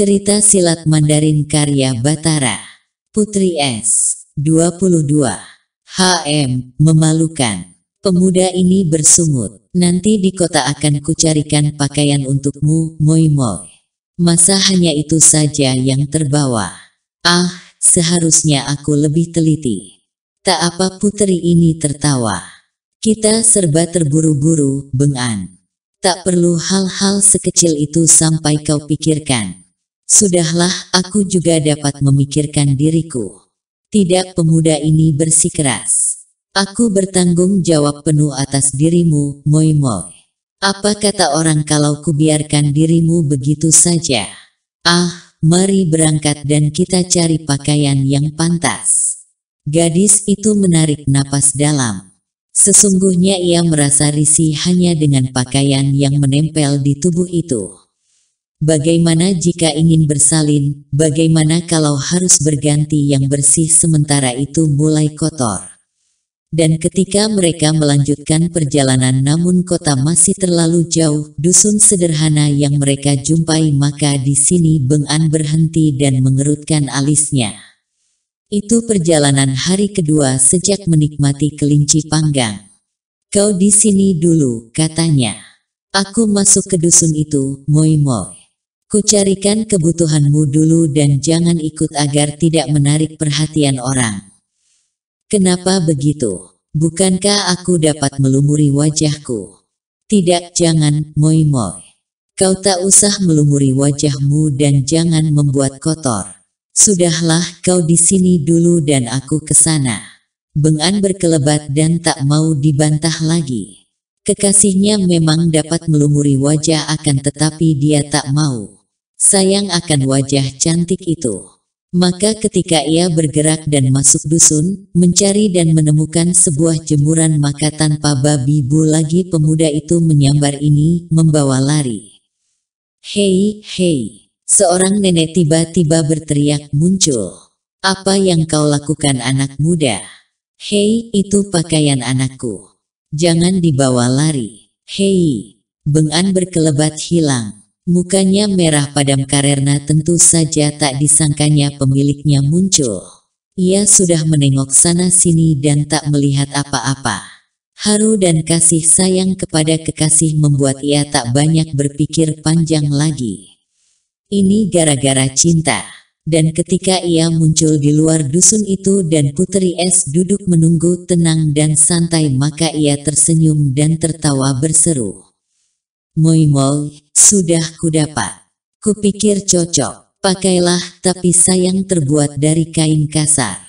Cerita Silat Mandarin Karya Batara Putri S. 22 HM Memalukan Pemuda ini bersungut Nanti di kota akan kucarikan pakaian untukmu, moi moi Masa hanya itu saja yang terbawa Ah, seharusnya aku lebih teliti Tak apa putri ini tertawa Kita serba terburu-buru, bengan Tak perlu hal-hal sekecil itu sampai kau pikirkan Sudahlah, aku juga dapat memikirkan diriku. Tidak pemuda ini bersikeras. Aku bertanggung jawab penuh atas dirimu, moi moi. Apa kata orang kalau kubiarkan dirimu begitu saja? Ah, mari berangkat dan kita cari pakaian yang pantas. Gadis itu menarik napas dalam. Sesungguhnya ia merasa risih hanya dengan pakaian yang menempel di tubuh itu. Bagaimana jika ingin bersalin, bagaimana kalau harus berganti yang bersih sementara itu mulai kotor? Dan ketika mereka melanjutkan perjalanan namun kota masih terlalu jauh, dusun sederhana yang mereka jumpai maka di sini Beng An berhenti dan mengerutkan alisnya. Itu perjalanan hari kedua sejak menikmati kelinci panggang. Kau di sini dulu, katanya. Aku masuk ke dusun itu, moi-moi. Kucarikan kebutuhanmu dulu dan jangan ikut agar tidak menarik perhatian orang. Kenapa begitu? Bukankah aku dapat melumuri wajahku? Tidak, jangan, moi-moi. Kau tak usah melumuri wajahmu dan jangan membuat kotor. Sudahlah kau di sini dulu dan aku ke sana. Bengan berkelebat dan tak mau dibantah lagi. Kekasihnya memang dapat melumuri wajah akan tetapi dia tak mau sayang akan wajah cantik itu. Maka ketika ia bergerak dan masuk dusun, mencari dan menemukan sebuah jemuran maka tanpa babi bu lagi pemuda itu menyambar ini, membawa lari. Hei, hei, seorang nenek tiba-tiba berteriak muncul. Apa yang kau lakukan anak muda? Hei, itu pakaian anakku. Jangan dibawa lari. Hei, bengan berkelebat hilang. Mukanya merah padam karena tentu saja tak disangkanya pemiliknya muncul. Ia sudah menengok sana-sini dan tak melihat apa-apa. Haru dan kasih sayang kepada kekasih membuat ia tak banyak berpikir panjang lagi. Ini gara-gara cinta. Dan ketika ia muncul di luar dusun itu dan Putri Es duduk menunggu tenang dan santai maka ia tersenyum dan tertawa berseru. Moi moi, sudah kudapat. Kupikir cocok. Pakailah, tapi sayang terbuat dari kain kasar.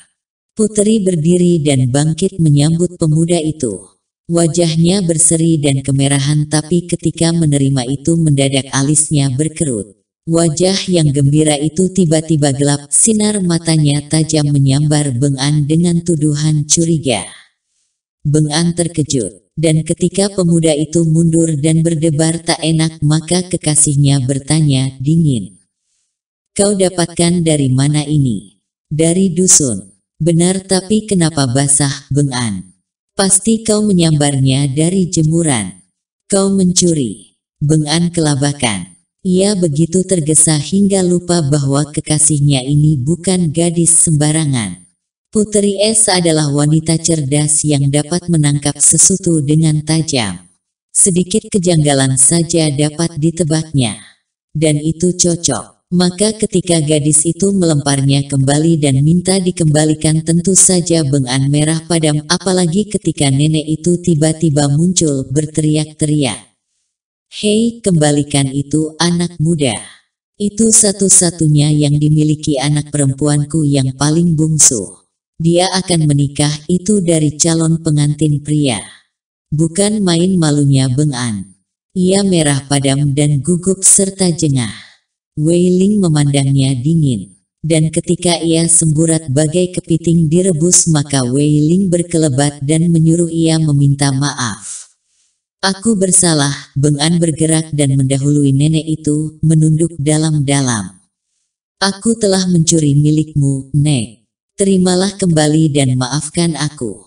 Putri berdiri dan bangkit menyambut pemuda itu. Wajahnya berseri dan kemerahan tapi ketika menerima itu mendadak alisnya berkerut. Wajah yang gembira itu tiba-tiba gelap, sinar matanya tajam menyambar Beng An dengan tuduhan curiga. Beng An terkejut. Dan ketika pemuda itu mundur dan berdebar tak enak maka kekasihnya bertanya dingin. Kau dapatkan dari mana ini? Dari dusun. Benar tapi kenapa basah, bengan? Pasti kau menyambarnya dari jemuran. Kau mencuri. Bengan kelabakan. Ia begitu tergesa hingga lupa bahwa kekasihnya ini bukan gadis sembarangan. Putri S adalah wanita cerdas yang dapat menangkap sesuatu dengan tajam. Sedikit kejanggalan saja dapat ditebaknya. Dan itu cocok. Maka ketika gadis itu melemparnya kembali dan minta dikembalikan tentu saja bengan merah padam apalagi ketika nenek itu tiba-tiba muncul berteriak-teriak. Hei kembalikan itu anak muda. Itu satu-satunya yang dimiliki anak perempuanku yang paling bungsu. Dia akan menikah itu dari calon pengantin pria. Bukan main malunya Beng Ia merah padam dan gugup serta jengah. Wei Ling memandangnya dingin. Dan ketika ia semburat bagai kepiting direbus maka Wei Ling berkelebat dan menyuruh ia meminta maaf. Aku bersalah, Beng An bergerak dan mendahului nenek itu, menunduk dalam-dalam. Aku telah mencuri milikmu, Nek. Terimalah kembali dan maafkan aku.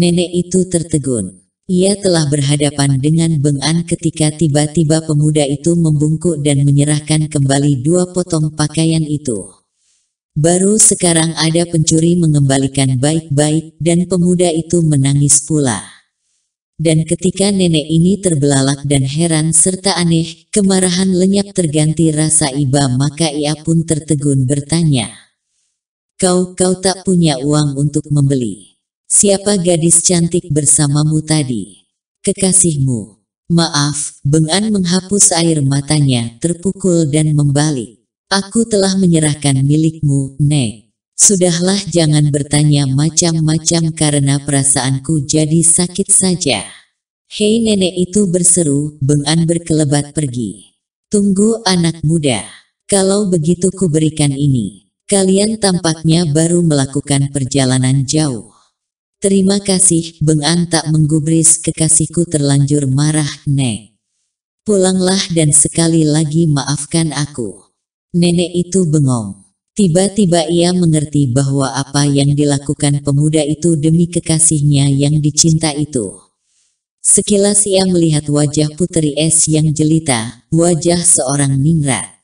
Nenek itu tertegun. Ia telah berhadapan dengan Beng ketika tiba-tiba pemuda itu membungkuk dan menyerahkan kembali dua potong pakaian itu. Baru sekarang ada pencuri mengembalikan baik-baik dan pemuda itu menangis pula. Dan ketika nenek ini terbelalak dan heran serta aneh, kemarahan lenyap terganti rasa iba maka ia pun tertegun bertanya. Kau, kau tak punya uang untuk membeli. Siapa gadis cantik bersamamu tadi? Kekasihmu. Maaf, Bengan menghapus air matanya, terpukul dan membalik. Aku telah menyerahkan milikmu, Nek. Sudahlah jangan bertanya macam-macam karena perasaanku jadi sakit saja. Hei nenek itu berseru, Bengan berkelebat pergi. Tunggu anak muda. Kalau begitu ku berikan ini. Kalian tampaknya baru melakukan perjalanan jauh. Terima kasih, Beng An tak menggubris kekasihku terlanjur marah, Nek. Pulanglah dan sekali lagi maafkan aku. Nenek itu bengong. Tiba-tiba ia mengerti bahwa apa yang dilakukan pemuda itu demi kekasihnya yang dicinta itu. Sekilas ia melihat wajah putri es yang jelita, wajah seorang ningrat.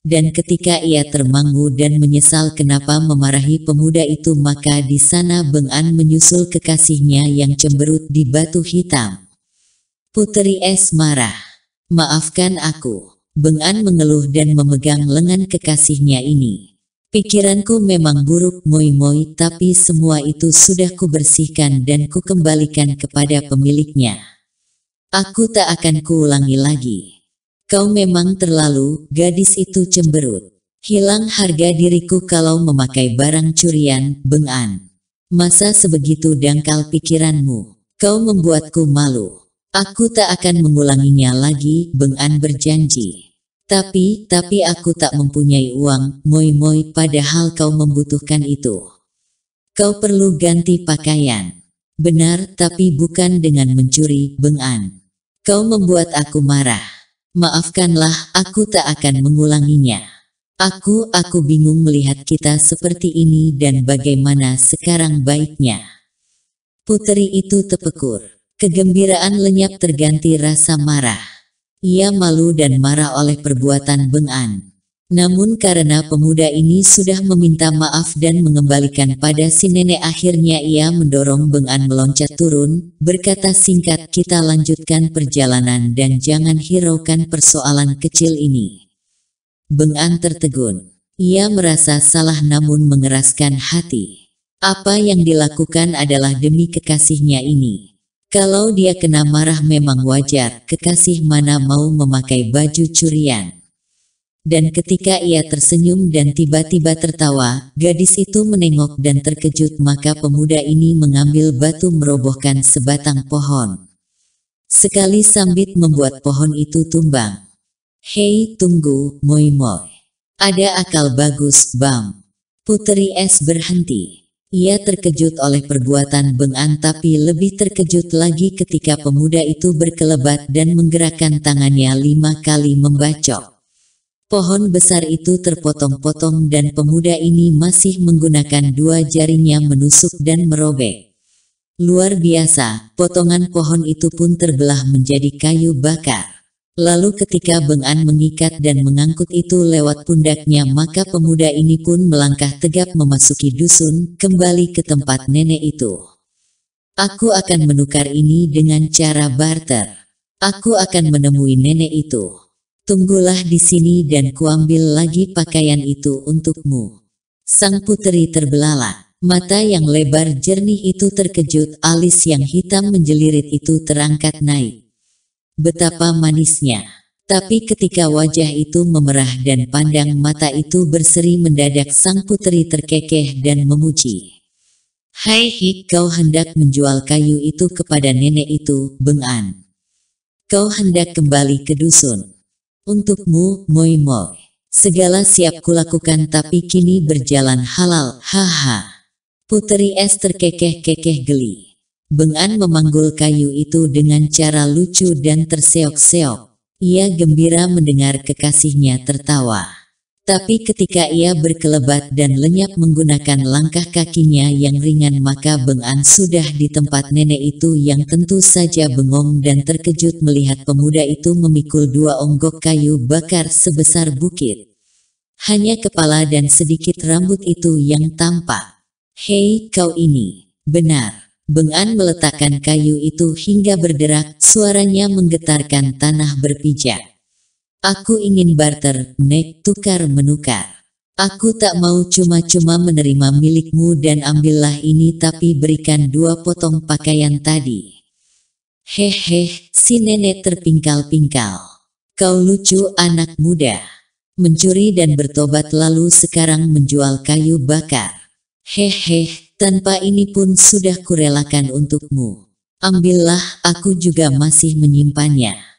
Dan ketika ia termangu dan menyesal kenapa memarahi pemuda itu maka di sana Beng An menyusul kekasihnya yang cemberut di batu hitam. Puteri Es marah. Maafkan aku. Beng An mengeluh dan memegang lengan kekasihnya ini. Pikiranku memang buruk moi-moi tapi semua itu sudah kubersihkan dan kukembalikan kepada pemiliknya. Aku tak akan kuulangi lagi. Kau memang terlalu, gadis itu cemberut. Hilang harga diriku kalau memakai barang curian, Beng Masa sebegitu dangkal pikiranmu? Kau membuatku malu. Aku tak akan mengulanginya lagi, bengan berjanji. Tapi, tapi aku tak mempunyai uang, moi-moi padahal kau membutuhkan itu. Kau perlu ganti pakaian. Benar, tapi bukan dengan mencuri, Beng Kau membuat aku marah. Maafkanlah, aku tak akan mengulanginya. Aku, aku bingung melihat kita seperti ini dan bagaimana sekarang baiknya. Putri itu tepekur. Kegembiraan lenyap terganti rasa marah. Ia malu dan marah oleh perbuatan Beng namun karena pemuda ini sudah meminta maaf dan mengembalikan pada si nenek akhirnya ia mendorong Beng An meloncat turun, berkata singkat kita lanjutkan perjalanan dan jangan hiraukan persoalan kecil ini. Beng An tertegun. Ia merasa salah namun mengeraskan hati. Apa yang dilakukan adalah demi kekasihnya ini. Kalau dia kena marah memang wajar, kekasih mana mau memakai baju curian. Dan ketika ia tersenyum dan tiba-tiba tertawa, gadis itu menengok dan terkejut maka pemuda ini mengambil batu merobohkan sebatang pohon. Sekali sambit membuat pohon itu tumbang. Hei, tunggu, moi moi. Ada akal bagus, Bam. Putri Es berhenti. Ia terkejut oleh perbuatan bengang tapi lebih terkejut lagi ketika pemuda itu berkelebat dan menggerakkan tangannya lima kali membacok. Pohon besar itu terpotong-potong dan pemuda ini masih menggunakan dua jarinya menusuk dan merobek. Luar biasa, potongan pohon itu pun terbelah menjadi kayu bakar. Lalu ketika Beng An mengikat dan mengangkut itu lewat pundaknya maka pemuda ini pun melangkah tegap memasuki dusun, kembali ke tempat nenek itu. Aku akan menukar ini dengan cara barter. Aku akan menemui nenek itu. Tunggulah di sini dan kuambil lagi pakaian itu untukmu. Sang putri terbelalak. Mata yang lebar jernih itu terkejut, alis yang hitam menjelirit itu terangkat naik. Betapa manisnya. Tapi ketika wajah itu memerah dan pandang mata itu berseri mendadak sang putri terkekeh dan memuji. Hai Hik kau hendak menjual kayu itu kepada nenek itu, Bengan? Kau hendak kembali ke dusun. Untukmu, moi moi. Segala siap kulakukan tapi kini berjalan halal, haha. Putri es terkekeh-kekeh geli. Bengan memanggul kayu itu dengan cara lucu dan terseok-seok. Ia gembira mendengar kekasihnya tertawa. Tapi ketika ia berkelebat dan lenyap menggunakan langkah kakinya yang ringan maka Beng An sudah di tempat nenek itu yang tentu saja bengong dan terkejut melihat pemuda itu memikul dua onggok kayu bakar sebesar bukit. Hanya kepala dan sedikit rambut itu yang tampak. Hei kau ini, benar. Beng An meletakkan kayu itu hingga berderak, suaranya menggetarkan tanah berpijak. Aku ingin barter, nek tukar menukar. Aku tak mau cuma-cuma menerima milikmu dan ambillah ini tapi berikan dua potong pakaian tadi. Hehe, si nenek terpingkal-pingkal. Kau lucu anak muda. Mencuri dan bertobat lalu sekarang menjual kayu bakar. Hehe, tanpa ini pun sudah kurelakan untukmu. Ambillah, aku juga masih menyimpannya.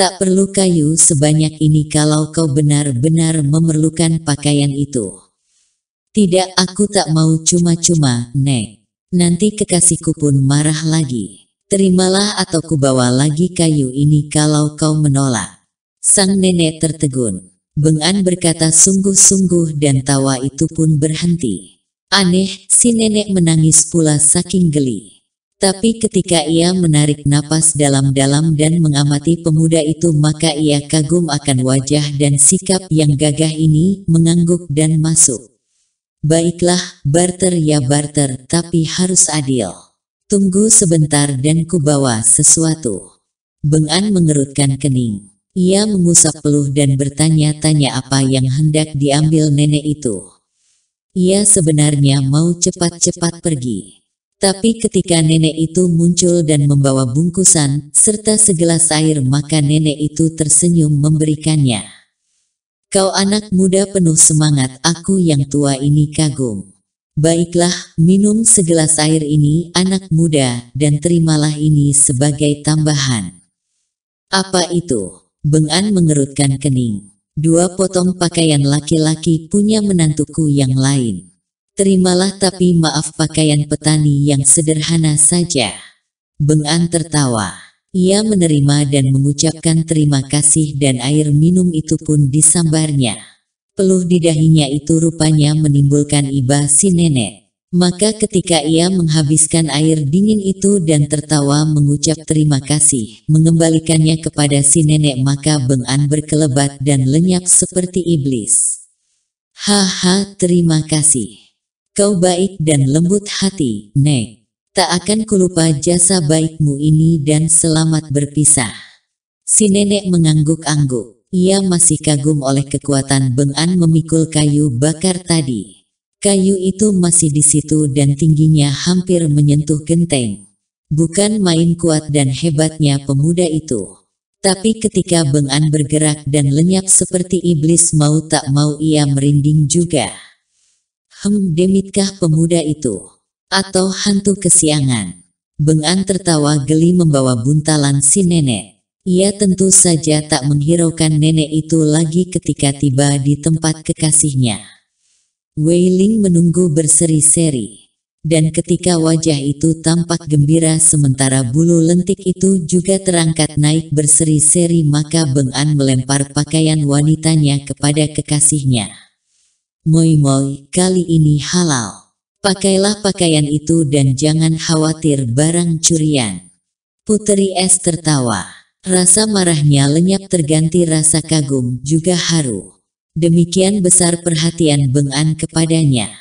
Tak perlu kayu sebanyak ini kalau kau benar-benar memerlukan pakaian itu. Tidak aku tak mau cuma-cuma, Nek. Nanti kekasihku pun marah lagi. Terimalah atau kubawa lagi kayu ini kalau kau menolak. Sang nenek tertegun. Bengan berkata sungguh-sungguh dan tawa itu pun berhenti. Aneh, si nenek menangis pula saking geli. Tapi ketika ia menarik napas dalam-dalam dan mengamati pemuda itu maka ia kagum akan wajah dan sikap yang gagah ini, mengangguk dan masuk. Baiklah, barter ya barter, tapi harus adil. Tunggu sebentar dan kubawa sesuatu. Bengan mengerutkan kening. Ia mengusap peluh dan bertanya-tanya apa yang hendak diambil nenek itu. Ia sebenarnya mau cepat-cepat pergi. Tapi ketika nenek itu muncul dan membawa bungkusan, serta segelas air maka nenek itu tersenyum memberikannya. Kau anak muda penuh semangat, aku yang tua ini kagum. Baiklah, minum segelas air ini anak muda, dan terimalah ini sebagai tambahan. Apa itu? Bengan mengerutkan kening. Dua potong pakaian laki-laki punya menantuku yang lain. Terimalah tapi maaf pakaian petani yang sederhana saja. Bengan tertawa. Ia menerima dan mengucapkan terima kasih dan air minum itu pun disambarnya. Peluh di dahinya itu rupanya menimbulkan iba si nenek. Maka ketika ia menghabiskan air dingin itu dan tertawa mengucap terima kasih, mengembalikannya kepada si nenek maka Bengan berkelebat dan lenyap seperti iblis. Haha terima kasih. Kau baik dan lembut hati, Nek. Tak akan kulupa jasa baikmu ini dan selamat berpisah. Si nenek mengangguk-angguk. Ia masih kagum oleh kekuatan bengan memikul kayu bakar tadi. Kayu itu masih di situ dan tingginya hampir menyentuh genteng. Bukan main kuat dan hebatnya pemuda itu. Tapi ketika bengan bergerak dan lenyap seperti iblis mau tak mau ia merinding juga hem demitkah pemuda itu? Atau hantu kesiangan? Bengan tertawa geli membawa buntalan si nenek. Ia tentu saja tak menghiraukan nenek itu lagi ketika tiba di tempat kekasihnya. Wei Ling menunggu berseri-seri. Dan ketika wajah itu tampak gembira sementara bulu lentik itu juga terangkat naik berseri-seri maka Beng An melempar pakaian wanitanya kepada kekasihnya. Moi-moi, kali ini halal. Pakailah pakaian itu dan jangan khawatir barang curian. Puteri S tertawa. Rasa marahnya lenyap terganti rasa kagum, juga haru. Demikian besar perhatian Beng An kepadanya.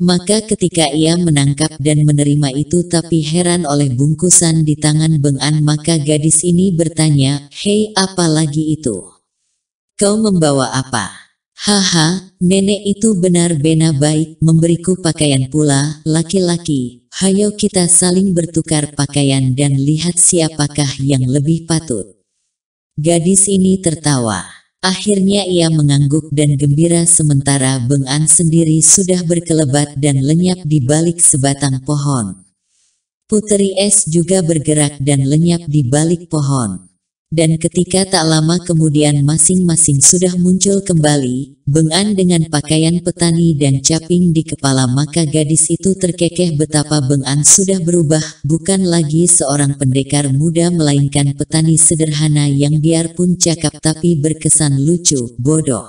Maka ketika ia menangkap dan menerima itu tapi heran oleh bungkusan di tangan Beng An maka gadis ini bertanya, Hei apa lagi itu? Kau membawa apa? Haha, nenek itu benar-benar baik, memberiku pakaian pula, laki-laki. Hayo kita saling bertukar pakaian dan lihat siapakah yang lebih patut. Gadis ini tertawa. Akhirnya ia mengangguk dan gembira sementara Beng An sendiri sudah berkelebat dan lenyap di balik sebatang pohon. Putri Es juga bergerak dan lenyap di balik pohon dan ketika tak lama kemudian masing-masing sudah muncul kembali, Bengan dengan pakaian petani dan caping di kepala maka gadis itu terkekeh betapa Bengan sudah berubah, bukan lagi seorang pendekar muda melainkan petani sederhana yang biarpun cakap tapi berkesan lucu, bodoh.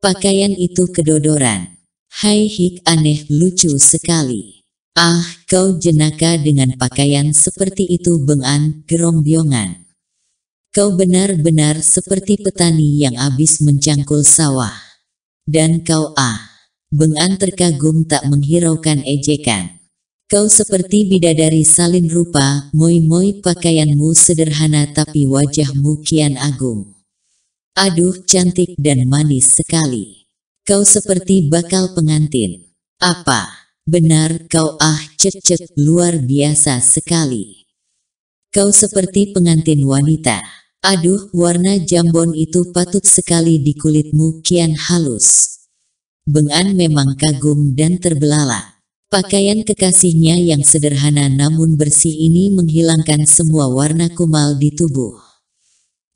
Pakaian itu kedodoran. Hai hik aneh lucu sekali. Ah, kau jenaka dengan pakaian seperti itu Bengan, gerombiongan. Kau benar-benar seperti petani yang habis mencangkul sawah. Dan kau ah, Bengan terkagum tak menghiraukan ejekan. Kau seperti bidadari salin rupa, moi-moi pakaianmu sederhana tapi wajahmu kian agung. Aduh cantik dan manis sekali. Kau seperti bakal pengantin. Apa? Benar kau ah cecet luar biasa sekali. Kau seperti pengantin wanita. Aduh, warna jambon itu patut sekali di kulitmu, kian halus. Bengan memang kagum dan terbelalak. Pakaian kekasihnya yang sederhana namun bersih ini menghilangkan semua warna kumal di tubuh.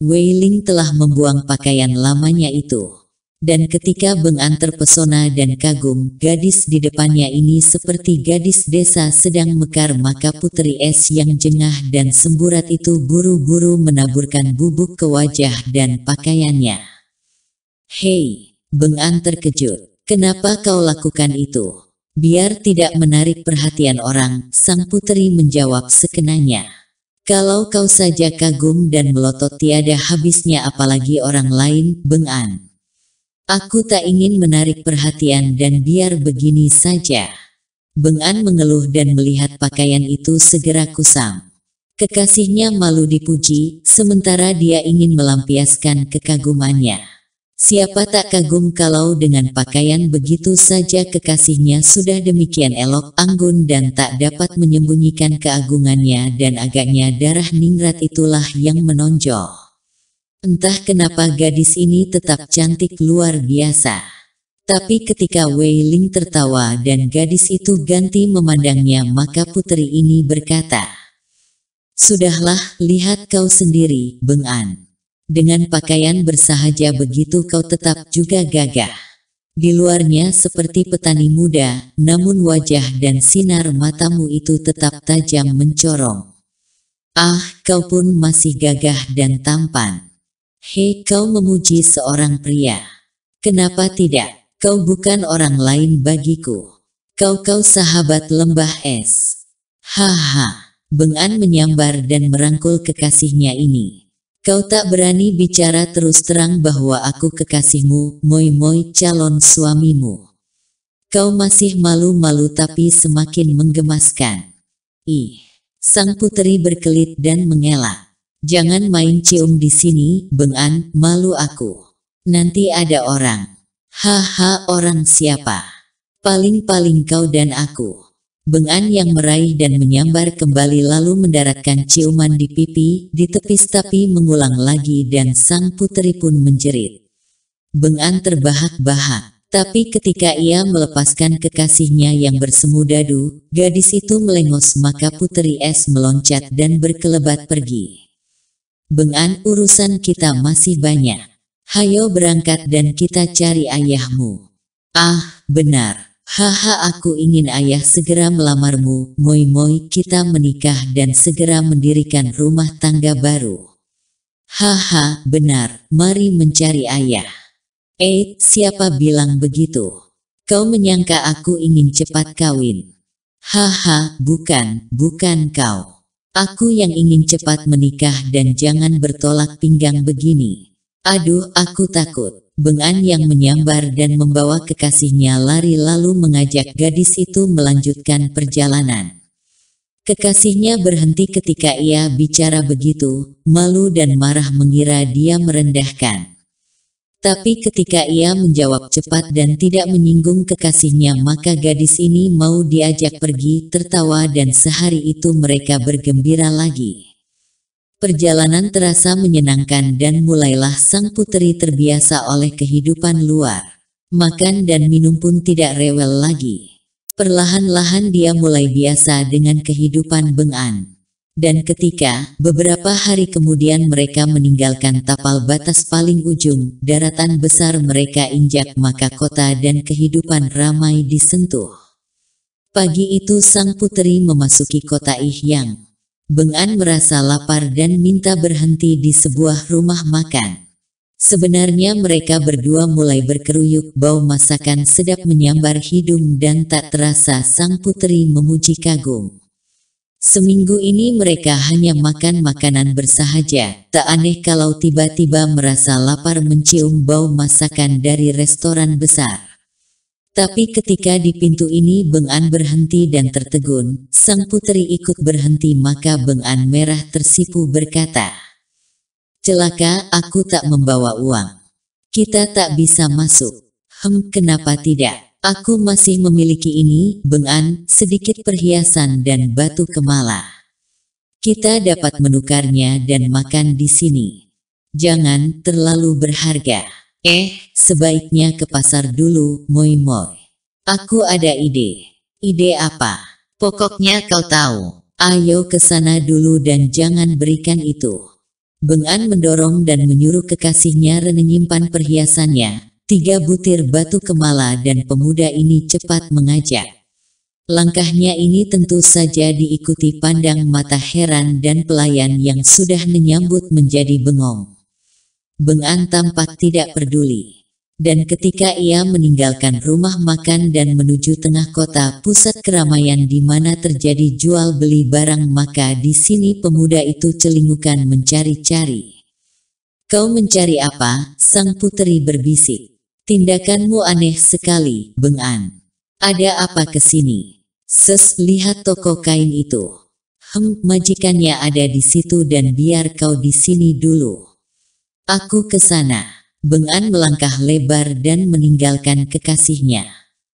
Wei Ling telah membuang pakaian lamanya itu. Dan ketika Bengan terpesona dan kagum, gadis di depannya ini seperti gadis desa sedang mekar maka putri es yang jengah dan semburat itu buru-buru menaburkan bubuk ke wajah dan pakaiannya. Hei, Bengan terkejut. Kenapa kau lakukan itu? Biar tidak menarik perhatian orang, sang putri menjawab sekenanya. Kalau kau saja kagum dan melotot tiada habisnya apalagi orang lain, Bengan. Aku tak ingin menarik perhatian dan biar begini saja. Bengan mengeluh dan melihat pakaian itu segera kusam. Kekasihnya malu dipuji, sementara dia ingin melampiaskan kekagumannya. Siapa tak kagum kalau dengan pakaian begitu saja kekasihnya sudah demikian elok, anggun dan tak dapat menyembunyikan keagungannya dan agaknya darah ningrat itulah yang menonjol. Entah kenapa gadis ini tetap cantik luar biasa. Tapi ketika Wei Ling tertawa dan gadis itu ganti memandangnya maka putri ini berkata, Sudahlah, lihat kau sendiri, Beng An. Dengan pakaian bersahaja begitu kau tetap juga gagah. Di luarnya seperti petani muda, namun wajah dan sinar matamu itu tetap tajam mencorong. Ah, kau pun masih gagah dan tampan. Hei kau memuji seorang pria. Kenapa tidak? Kau bukan orang lain bagiku. Kau-kau sahabat lembah es. Haha, Bengan menyambar dan merangkul kekasihnya ini. Kau tak berani bicara terus terang bahwa aku kekasihmu, moi-moi calon suamimu. Kau masih malu-malu tapi semakin menggemaskan. Ih, sang putri berkelit dan mengelak. Jangan main cium di sini, bengan, malu aku. Nanti ada orang. Haha orang siapa? Paling-paling kau dan aku. Bengan yang meraih dan menyambar kembali lalu mendaratkan ciuman di pipi, ditepis tapi mengulang lagi dan sang putri pun menjerit. Bengan terbahak-bahak. Tapi ketika ia melepaskan kekasihnya yang bersemu dadu, gadis itu melengos maka Putri Es meloncat dan berkelebat pergi. Bengan urusan kita masih banyak. Hayo berangkat dan kita cari ayahmu. Ah, benar. Haha aku ingin ayah segera melamarmu, moi-moi kita menikah dan segera mendirikan rumah tangga baru. Haha, benar, mari mencari ayah. Eh, siapa bilang begitu? Kau menyangka aku ingin cepat kawin. Haha, bukan, bukan kau. Aku yang ingin cepat menikah dan jangan bertolak pinggang begini. Aduh, aku takut. Bengan yang menyambar dan membawa kekasihnya lari lalu mengajak gadis itu melanjutkan perjalanan. Kekasihnya berhenti ketika ia bicara begitu, malu dan marah mengira dia merendahkan. Tapi ketika ia menjawab cepat dan tidak menyinggung kekasihnya maka gadis ini mau diajak pergi tertawa dan sehari itu mereka bergembira lagi. Perjalanan terasa menyenangkan dan mulailah sang putri terbiasa oleh kehidupan luar. Makan dan minum pun tidak rewel lagi. Perlahan-lahan dia mulai biasa dengan kehidupan bengan. Dan ketika beberapa hari kemudian mereka meninggalkan tapal batas paling ujung, daratan besar mereka injak maka kota dan kehidupan ramai disentuh. Pagi itu sang putri memasuki kota Ihyang. Bengan merasa lapar dan minta berhenti di sebuah rumah makan. Sebenarnya mereka berdua mulai berkeruyuk bau masakan sedap menyambar hidung dan tak terasa sang putri memuji kagum. Seminggu ini mereka hanya makan makanan bersahaja. Tak aneh kalau tiba-tiba merasa lapar mencium bau masakan dari restoran besar. Tapi ketika di pintu ini Beng An berhenti dan tertegun, sang putri ikut berhenti maka Beng An merah tersipu berkata, Celaka, aku tak membawa uang. Kita tak bisa masuk. Hem, kenapa tidak? Aku masih memiliki ini, bengan, sedikit perhiasan dan batu kemala. Kita dapat menukarnya dan makan di sini. Jangan terlalu berharga. Eh, sebaiknya ke pasar dulu, moi-moi. Aku ada ide. Ide apa? Pokoknya kau tahu. Ayo ke sana dulu dan jangan berikan itu. Bengan mendorong dan menyuruh kekasihnya menyimpan perhiasannya, Tiga butir batu kemala dan pemuda ini cepat mengajak. Langkahnya ini tentu saja diikuti pandang mata heran dan pelayan yang sudah menyambut menjadi bengong. Bengan tampak tidak peduli. Dan ketika ia meninggalkan rumah makan dan menuju tengah kota pusat keramaian di mana terjadi jual beli barang maka di sini pemuda itu celingukan mencari-cari. Kau mencari apa? Sang putri berbisik. Tindakanmu aneh sekali, Beng An. Ada apa ke sini? Ses, lihat toko kain itu. Hem, majikannya ada di situ dan biar kau di sini dulu. Aku ke sana. Beng An melangkah lebar dan meninggalkan kekasihnya.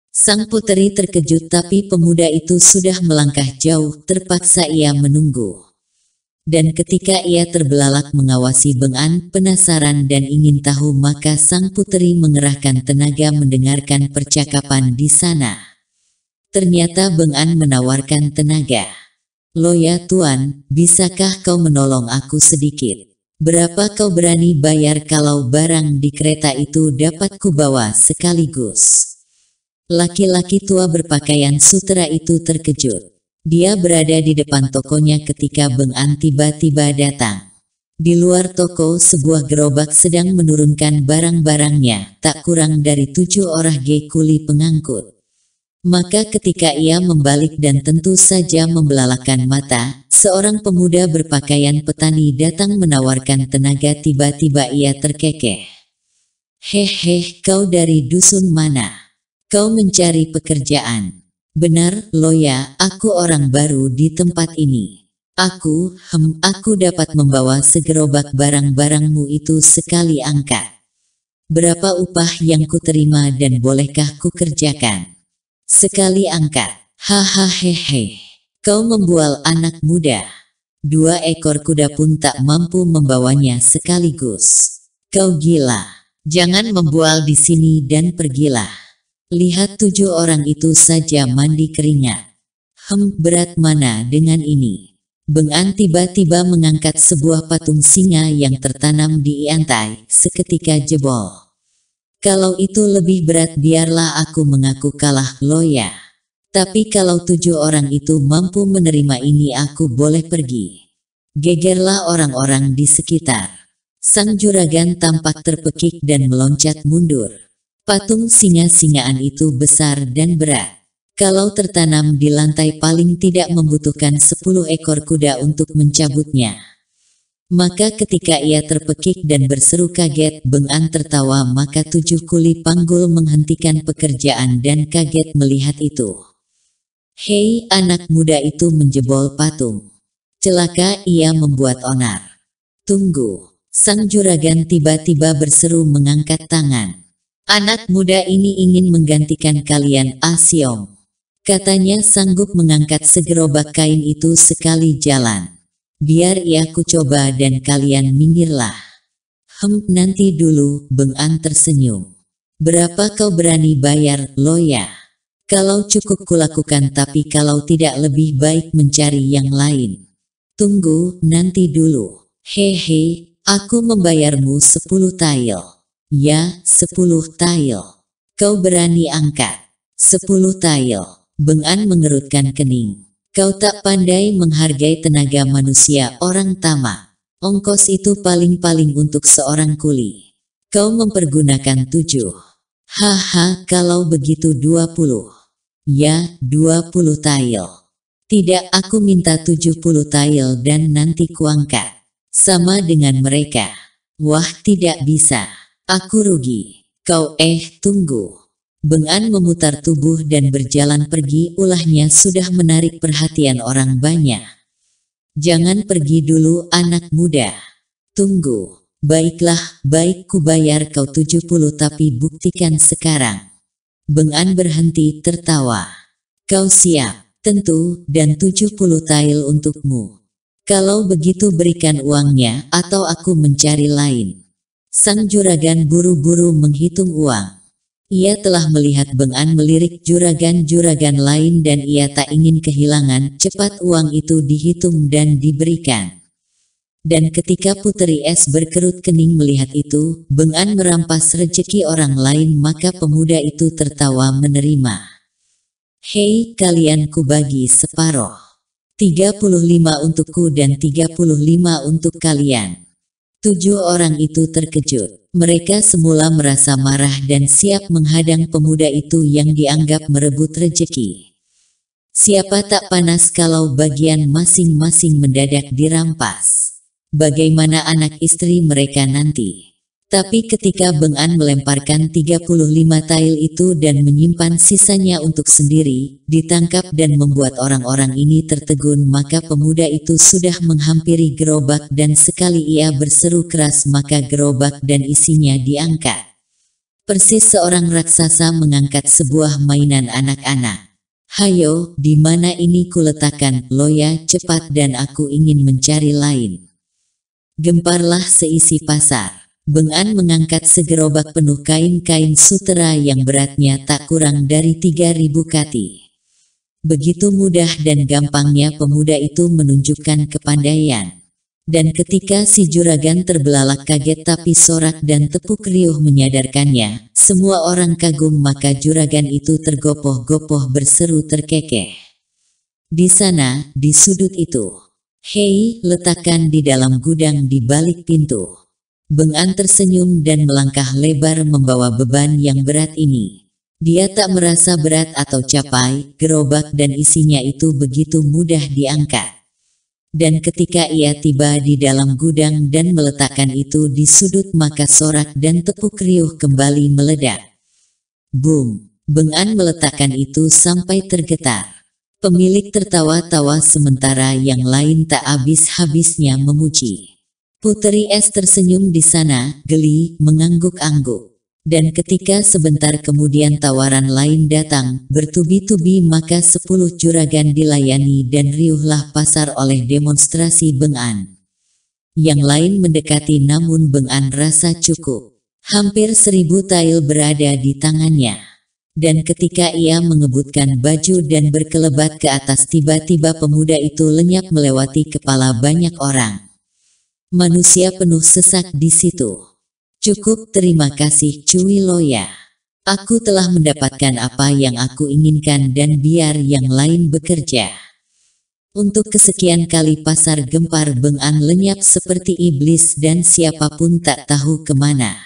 Sang putri terkejut tapi pemuda itu sudah melangkah jauh terpaksa ia menunggu. Dan ketika ia terbelalak mengawasi Bengan penasaran dan ingin tahu maka sang putri mengerahkan tenaga mendengarkan percakapan di sana. Ternyata Bengan menawarkan tenaga. Loya Tuan, bisakah kau menolong aku sedikit? Berapa kau berani bayar kalau barang di kereta itu dapat kubawa sekaligus? Laki-laki tua berpakaian sutera itu terkejut. Dia berada di depan tokonya ketika Beng An tiba-tiba datang. Di luar toko, sebuah gerobak sedang menurunkan barang-barangnya, tak kurang dari tujuh orang gay kuli pengangkut. Maka ketika ia membalik dan tentu saja membelalakan mata, seorang pemuda berpakaian petani datang menawarkan tenaga tiba-tiba ia terkekeh. Hehe, kau dari dusun mana? Kau mencari pekerjaan. Benar, Loya, aku orang baru di tempat ini. Aku, hem, aku dapat membawa segerobak barang-barangmu itu sekali angkat. Berapa upah yang kuterima dan bolehkah ku kerjakan? Sekali angkat. Hahaha, kau membual anak muda. Dua ekor kuda pun tak mampu membawanya sekaligus. Kau gila. Jangan membual di sini dan pergilah. Lihat tujuh orang itu saja mandi keringat. Hem, berat mana dengan ini? Bengan tiba-tiba mengangkat sebuah patung singa yang tertanam di iantai, seketika jebol. Kalau itu lebih berat biarlah aku mengaku kalah, loya. Tapi kalau tujuh orang itu mampu menerima ini aku boleh pergi. Gegerlah orang-orang di sekitar. Sang juragan tampak terpekik dan meloncat mundur. Patung singa-singaan itu besar dan berat. Kalau tertanam di lantai paling tidak membutuhkan 10 ekor kuda untuk mencabutnya. Maka ketika ia terpekik dan berseru kaget, Bengang tertawa maka tujuh kuli panggul menghentikan pekerjaan dan kaget melihat itu. Hei, anak muda itu menjebol patung. Celaka ia membuat onar. Tunggu, sang juragan tiba-tiba berseru mengangkat tangan. Anak muda ini ingin menggantikan kalian, Asiong. Ah Katanya sanggup mengangkat segerobak kain itu sekali jalan. Biar ia ku coba dan kalian minggirlah. Hem, nanti dulu, Beng An tersenyum. Berapa kau berani bayar, loya? Kalau cukup kulakukan tapi kalau tidak lebih baik mencari yang lain. Tunggu, nanti dulu. Hehe, aku membayarmu sepuluh tail. Ya, sepuluh tail. Kau berani angkat. Sepuluh tail. Bengan mengerutkan kening. Kau tak pandai menghargai tenaga manusia orang tamak. Ongkos itu paling-paling untuk seorang kuli. Kau mempergunakan tujuh. Haha, kalau begitu dua puluh. Ya, dua puluh tail. Tidak aku minta tujuh puluh tail dan nanti kuangkat. Sama dengan mereka. Wah tidak bisa. Aku rugi. Kau eh, tunggu. Bengan memutar tubuh dan berjalan pergi ulahnya sudah menarik perhatian orang banyak. Jangan pergi dulu anak muda. Tunggu. Baiklah, baik ku bayar kau 70 tapi buktikan sekarang. Bengan berhenti tertawa. Kau siap, tentu, dan 70 tail untukmu. Kalau begitu berikan uangnya atau aku mencari lain. Sang juragan buru-buru menghitung uang. Ia telah melihat Beng An melirik juragan-juragan lain dan ia tak ingin kehilangan, cepat uang itu dihitung dan diberikan. Dan ketika Putri Es berkerut kening melihat itu, Beng An merampas rezeki orang lain maka pemuda itu tertawa menerima. Hei, kalian kubagi separoh. 35 untukku dan 35 untuk kalian. Tujuh orang itu terkejut. Mereka semula merasa marah dan siap menghadang pemuda itu yang dianggap merebut rejeki. Siapa tak panas kalau bagian masing-masing mendadak dirampas? Bagaimana anak istri mereka nanti? Tapi ketika Beng An melemparkan 35 tail itu dan menyimpan sisanya untuk sendiri, ditangkap dan membuat orang-orang ini tertegun maka pemuda itu sudah menghampiri gerobak dan sekali ia berseru keras maka gerobak dan isinya diangkat. Persis seorang raksasa mengangkat sebuah mainan anak-anak. Hayo, di mana ini kuletakkan, Loya, cepat dan aku ingin mencari lain. Gemparlah seisi pasar. Beng mengangkat segerobak penuh kain-kain sutera yang beratnya tak kurang dari 3000 kati. Begitu mudah dan gampangnya pemuda itu menunjukkan kepandaian. Dan ketika si juragan terbelalak kaget tapi sorak dan tepuk riuh menyadarkannya, semua orang kagum maka juragan itu tergopoh-gopoh berseru terkekeh. Di sana, di sudut itu. Hei, letakkan di dalam gudang di balik pintu. Bengan tersenyum dan melangkah lebar membawa beban yang berat ini. Dia tak merasa berat atau capai, gerobak dan isinya itu begitu mudah diangkat. Dan ketika ia tiba di dalam gudang dan meletakkan itu di sudut maka sorak dan tepuk riuh kembali meledak. Boom! Bengan meletakkan itu sampai tergetar. Pemilik tertawa-tawa sementara yang lain tak habis-habisnya memuji. Putri S tersenyum di sana, geli, mengangguk-angguk. Dan ketika sebentar kemudian tawaran lain datang, bertubi-tubi maka sepuluh juragan dilayani dan riuhlah pasar oleh demonstrasi Bengan. Yang lain mendekati namun Bengan rasa cukup. Hampir seribu tail berada di tangannya dan ketika ia mengebutkan baju dan berkelebat ke atas tiba-tiba pemuda itu lenyap melewati kepala banyak orang. Manusia penuh sesak di situ. Cukup terima kasih Cui Loya. Aku telah mendapatkan apa yang aku inginkan dan biar yang lain bekerja. Untuk kesekian kali pasar gempar bengang lenyap seperti iblis dan siapapun tak tahu kemana.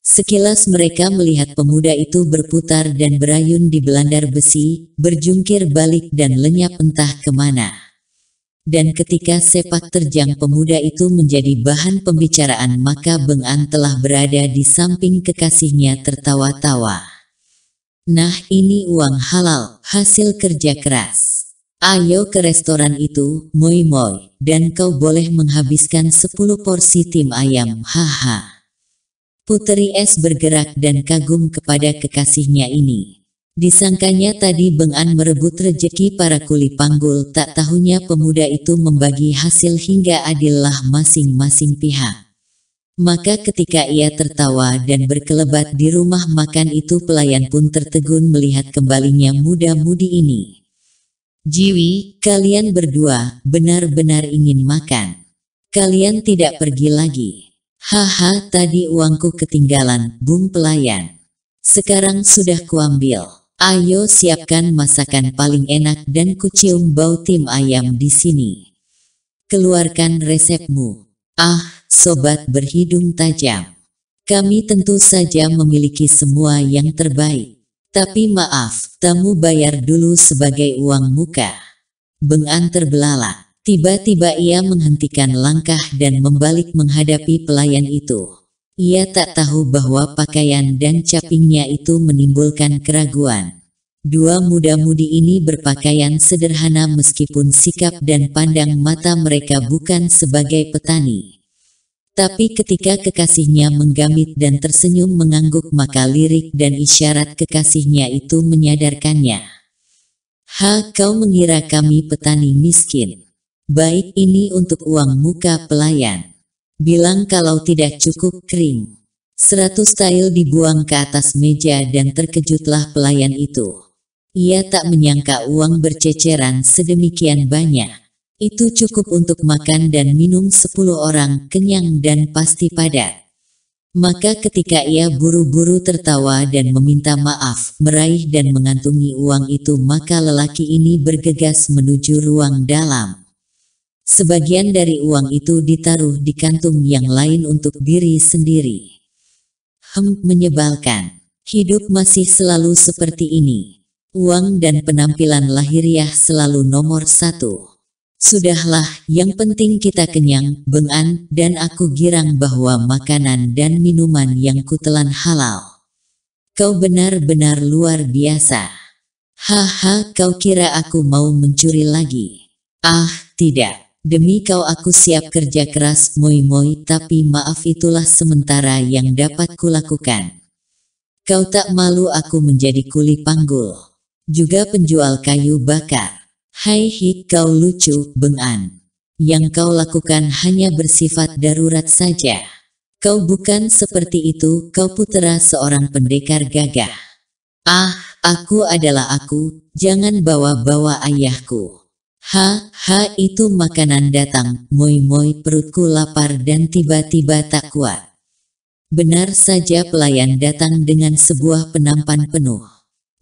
Sekilas mereka melihat pemuda itu berputar dan berayun di belandar besi, berjungkir balik dan lenyap entah kemana. Dan ketika sepak terjang pemuda itu menjadi bahan pembicaraan maka Beng An telah berada di samping kekasihnya tertawa-tawa. Nah ini uang halal, hasil kerja keras. Ayo ke restoran itu, moi moi, dan kau boleh menghabiskan 10 porsi tim ayam, haha. Putri S bergerak dan kagum kepada kekasihnya ini. Disangkanya tadi Beng An merebut rejeki para kuli panggul, tak tahunya pemuda itu membagi hasil hingga adillah masing-masing pihak. Maka ketika ia tertawa dan berkelebat di rumah makan itu pelayan pun tertegun melihat kembalinya muda-mudi ini. Jiwi, kalian berdua benar-benar ingin makan. Kalian tidak pergi lagi. Haha, tadi uangku ketinggalan, bung pelayan. Sekarang sudah kuambil. Ayo siapkan masakan paling enak dan kucium bau tim ayam di sini. Keluarkan resepmu. Ah, sobat berhidung tajam. Kami tentu saja memiliki semua yang terbaik. Tapi maaf, tamu bayar dulu sebagai uang muka. Bengan terbelalak. Tiba-tiba ia menghentikan langkah dan membalik menghadapi pelayan itu. Ia tak tahu bahwa pakaian dan capingnya itu menimbulkan keraguan. Dua muda-mudi ini berpakaian sederhana meskipun sikap dan pandang mata mereka bukan sebagai petani. Tapi ketika kekasihnya menggamit dan tersenyum mengangguk maka lirik dan isyarat kekasihnya itu menyadarkannya. Ha kau mengira kami petani miskin. Baik ini untuk uang muka pelayan. Bilang kalau tidak cukup kering. Seratus tail dibuang ke atas meja dan terkejutlah pelayan itu. Ia tak menyangka uang berceceran sedemikian banyak. Itu cukup untuk makan dan minum sepuluh orang, kenyang dan pasti padat. Maka ketika ia buru-buru tertawa dan meminta maaf, meraih dan mengantungi uang itu maka lelaki ini bergegas menuju ruang dalam. Sebagian dari uang itu ditaruh di kantung yang lain untuk diri sendiri. Hem, menyebalkan. Hidup masih selalu seperti ini. Uang dan penampilan lahiriah selalu nomor satu. Sudahlah, yang penting kita kenyang, bengan, dan aku girang bahwa makanan dan minuman yang kutelan halal. Kau benar-benar luar biasa. Haha, kau kira aku mau mencuri lagi? Ah, tidak. Demi kau aku siap kerja keras, moi-moi, tapi maaf itulah sementara yang dapat kulakukan. Kau tak malu aku menjadi kuli panggul. Juga penjual kayu bakar. Hai hi kau lucu, bengan. Yang kau lakukan hanya bersifat darurat saja. Kau bukan seperti itu, kau putera seorang pendekar gagah. Ah, aku adalah aku, jangan bawa-bawa ayahku. Ha, ha itu makanan datang, moi-moi perutku lapar dan tiba-tiba tak kuat. Benar saja pelayan datang dengan sebuah penampan penuh.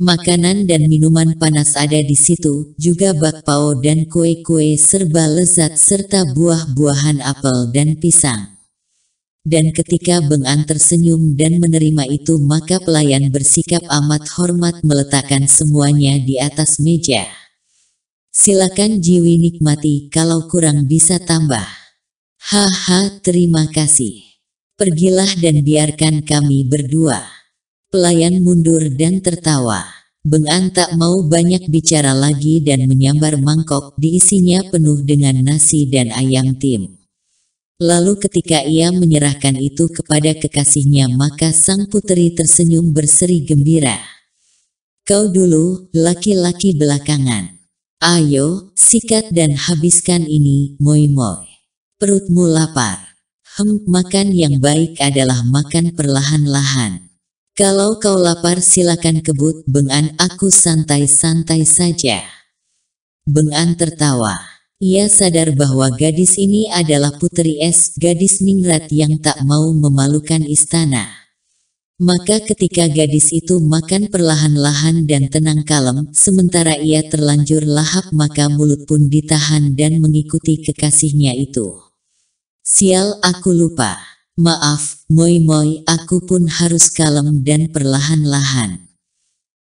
Makanan dan minuman panas ada di situ, juga bakpao dan kue-kue serba lezat serta buah-buahan apel dan pisang. Dan ketika Beng An tersenyum dan menerima itu maka pelayan bersikap amat hormat meletakkan semuanya di atas meja. Silakan Jiwi nikmati kalau kurang bisa tambah. Haha terima kasih. Pergilah dan biarkan kami berdua. Pelayan mundur dan tertawa. Bengan tak mau banyak bicara lagi dan menyambar mangkok diisinya penuh dengan nasi dan ayam tim. Lalu ketika ia menyerahkan itu kepada kekasihnya maka sang putri tersenyum berseri gembira. Kau dulu, laki-laki belakangan. Ayo, sikat dan habiskan ini, moy-moy. Perutmu lapar. Hem, makan yang baik adalah makan perlahan-lahan. Kalau kau lapar silakan kebut, Bengan aku santai-santai saja. Bengan tertawa. Ia sadar bahwa gadis ini adalah putri es, gadis ningrat yang tak mau memalukan istana. Maka ketika gadis itu makan perlahan-lahan dan tenang kalem, sementara ia terlanjur lahap maka mulut pun ditahan dan mengikuti kekasihnya itu. Sial aku lupa. Maaf, moi-moi aku pun harus kalem dan perlahan-lahan.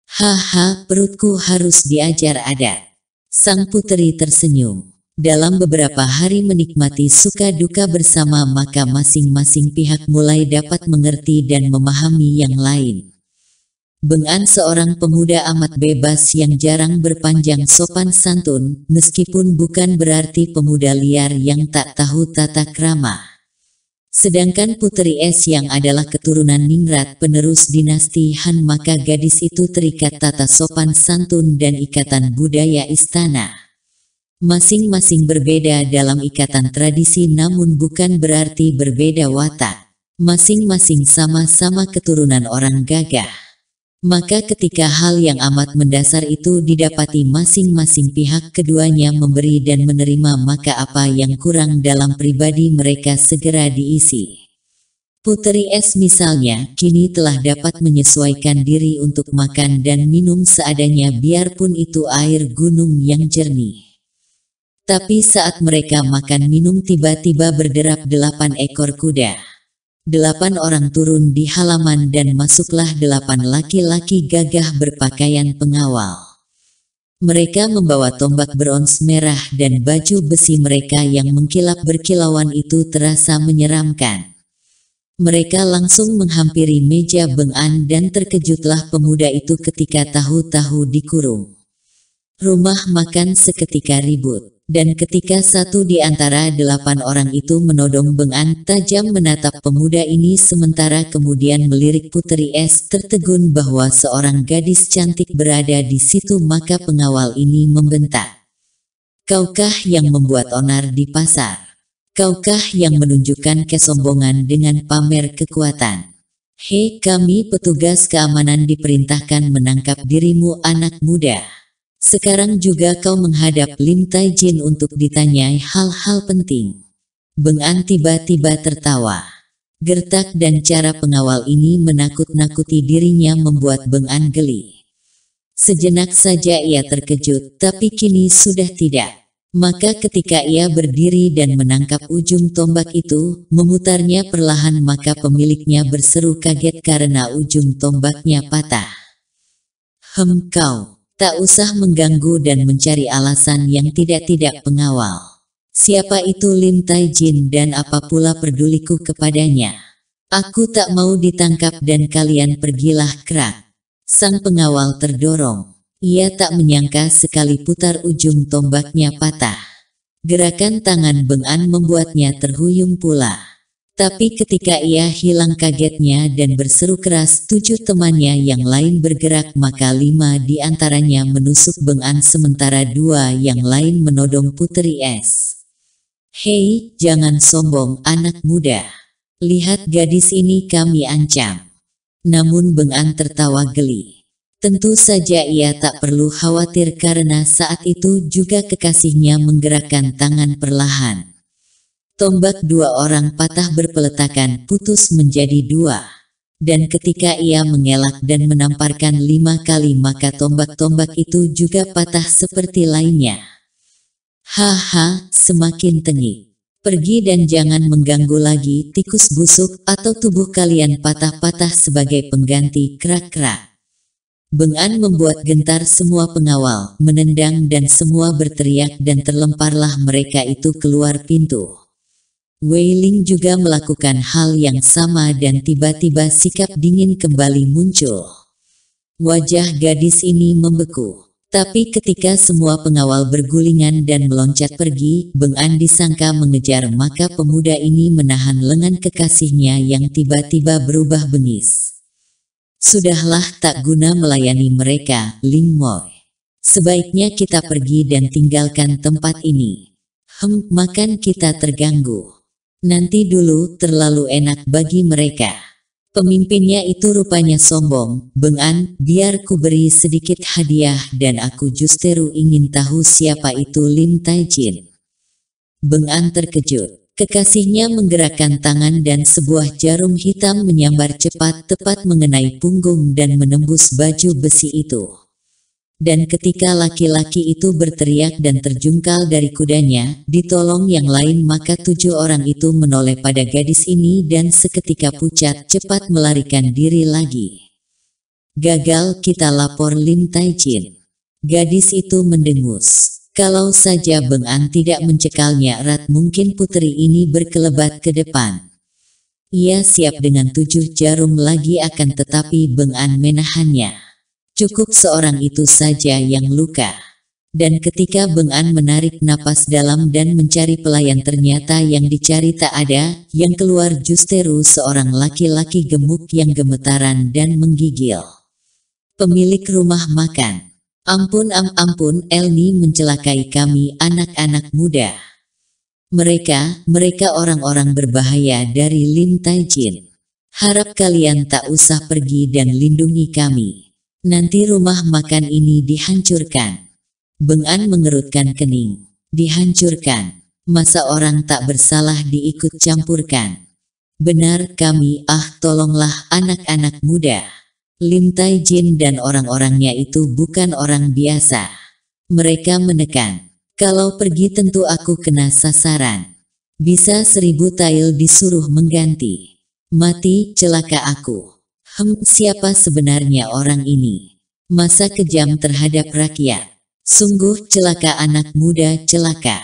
Haha, perutku harus diajar adat. Sang putri tersenyum dalam beberapa hari menikmati suka duka bersama maka masing-masing pihak mulai dapat mengerti dan memahami yang lain. Beng seorang pemuda amat bebas yang jarang berpanjang sopan santun, meskipun bukan berarti pemuda liar yang tak tahu tata krama. Sedangkan Putri Es yang adalah keturunan Ningrat penerus dinasti Han maka gadis itu terikat tata sopan santun dan ikatan budaya istana. Masing-masing berbeda dalam ikatan tradisi namun bukan berarti berbeda watak. Masing-masing sama-sama keturunan orang gagah. Maka ketika hal yang amat mendasar itu didapati masing-masing pihak keduanya memberi dan menerima maka apa yang kurang dalam pribadi mereka segera diisi. Putri S misalnya, kini telah dapat menyesuaikan diri untuk makan dan minum seadanya biarpun itu air gunung yang jernih. Tapi saat mereka makan minum tiba-tiba berderap delapan ekor kuda. Delapan orang turun di halaman dan masuklah delapan laki-laki gagah berpakaian pengawal. Mereka membawa tombak berons merah dan baju besi mereka yang mengkilap berkilauan itu terasa menyeramkan. Mereka langsung menghampiri meja Beng dan terkejutlah pemuda itu ketika tahu-tahu dikurung. Rumah makan seketika ribut. Dan ketika satu di antara delapan orang itu menodong bengan tajam menatap pemuda ini sementara kemudian melirik putri es tertegun bahwa seorang gadis cantik berada di situ maka pengawal ini membentak. Kaukah yang membuat onar di pasar? Kaukah yang menunjukkan kesombongan dengan pamer kekuatan? Hei kami petugas keamanan diperintahkan menangkap dirimu anak muda. Sekarang juga kau menghadap Lintai Jin untuk ditanyai hal-hal penting. Beng An tiba-tiba tertawa. Gertak dan cara pengawal ini menakut-nakuti dirinya membuat Beng An geli. Sejenak saja ia terkejut, tapi kini sudah tidak. Maka ketika ia berdiri dan menangkap ujung tombak itu, memutarnya perlahan maka pemiliknya berseru kaget karena ujung tombaknya patah. Hem kau! Tak usah mengganggu dan mencari alasan yang tidak-tidak pengawal. Siapa itu Lim Tai Jin dan apa pula peduliku kepadanya? Aku tak mau ditangkap dan kalian pergilah kerak. Sang pengawal terdorong. Ia tak menyangka sekali putar ujung tombaknya patah. Gerakan tangan Beng An membuatnya terhuyung pula. Tapi ketika ia hilang kagetnya dan berseru keras, tujuh temannya yang lain bergerak maka lima di antaranya menusuk Bengan sementara dua yang lain menodong Putri Es. Hei, jangan sombong anak muda. Lihat gadis ini kami ancam. Namun Bengan tertawa geli. Tentu saja ia tak perlu khawatir karena saat itu juga kekasihnya menggerakkan tangan perlahan. Tombak dua orang patah berpeletakan putus menjadi dua. Dan ketika ia mengelak dan menamparkan lima kali maka tombak-tombak itu juga patah seperti lainnya. Haha, semakin tengik. Pergi dan jangan mengganggu lagi tikus busuk atau tubuh kalian patah-patah sebagai pengganti kerak-kerak. Bengan membuat gentar semua pengawal, menendang dan semua berteriak dan terlemparlah mereka itu keluar pintu. Wei Ling juga melakukan hal yang sama dan tiba-tiba sikap dingin kembali muncul. Wajah gadis ini membeku. Tapi ketika semua pengawal bergulingan dan meloncat pergi, Beng An disangka mengejar maka pemuda ini menahan lengan kekasihnya yang tiba-tiba berubah bengis. Sudahlah tak guna melayani mereka, Ling Moy. Sebaiknya kita pergi dan tinggalkan tempat ini. Hem, makan kita terganggu. Nanti dulu, terlalu enak bagi mereka. Pemimpinnya itu rupanya sombong, bengan, biar ku beri sedikit hadiah dan aku justru ingin tahu siapa itu Lim Taijin. Bengan terkejut. Kekasihnya menggerakkan tangan dan sebuah jarum hitam menyambar cepat tepat mengenai punggung dan menembus baju besi itu. Dan ketika laki-laki itu berteriak dan terjungkal dari kudanya, ditolong yang lain maka tujuh orang itu menoleh pada gadis ini dan seketika pucat cepat melarikan diri lagi. Gagal kita lapor Lim Tai Chin. Gadis itu mendengus. Kalau saja Beng An tidak mencekalnya erat mungkin putri ini berkelebat ke depan. Ia siap dengan tujuh jarum lagi akan tetapi Beng An menahannya. Cukup seorang itu saja yang luka. Dan ketika Beng An menarik napas dalam dan mencari pelayan ternyata yang dicari tak ada, yang keluar justeru seorang laki-laki gemuk yang gemetaran dan menggigil. Pemilik rumah makan. Ampun am ampun Elni mencelakai kami anak-anak muda. Mereka, mereka orang-orang berbahaya dari Lin Jin. Harap kalian tak usah pergi dan lindungi kami. Nanti rumah makan ini dihancurkan. Beng An mengerutkan kening. Dihancurkan. Masa orang tak bersalah diikut campurkan. Benar kami ah tolonglah anak-anak muda. Lim Tai Jin dan orang-orangnya itu bukan orang biasa. Mereka menekan. Kalau pergi tentu aku kena sasaran. Bisa seribu tail disuruh mengganti. Mati celaka aku. Hmm, siapa sebenarnya orang ini? Masa kejam terhadap rakyat. Sungguh celaka anak muda celaka.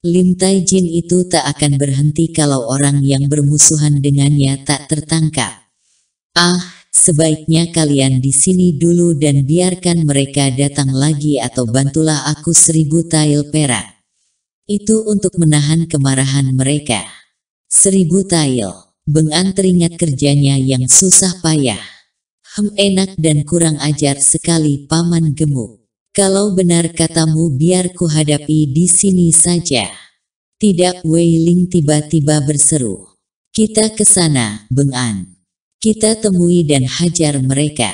Lim Tai Jin itu tak akan berhenti kalau orang yang bermusuhan dengannya tak tertangkap. Ah, sebaiknya kalian di sini dulu dan biarkan mereka datang lagi atau bantulah aku seribu tail perak. Itu untuk menahan kemarahan mereka. Seribu tail. Bengan teringat kerjanya yang susah payah. Hem enak dan kurang ajar sekali paman gemuk. Kalau benar katamu biar kuhadapi di sini saja. Tidak Weiling tiba-tiba berseru. Kita ke sana, Bengan. Kita temui dan hajar mereka.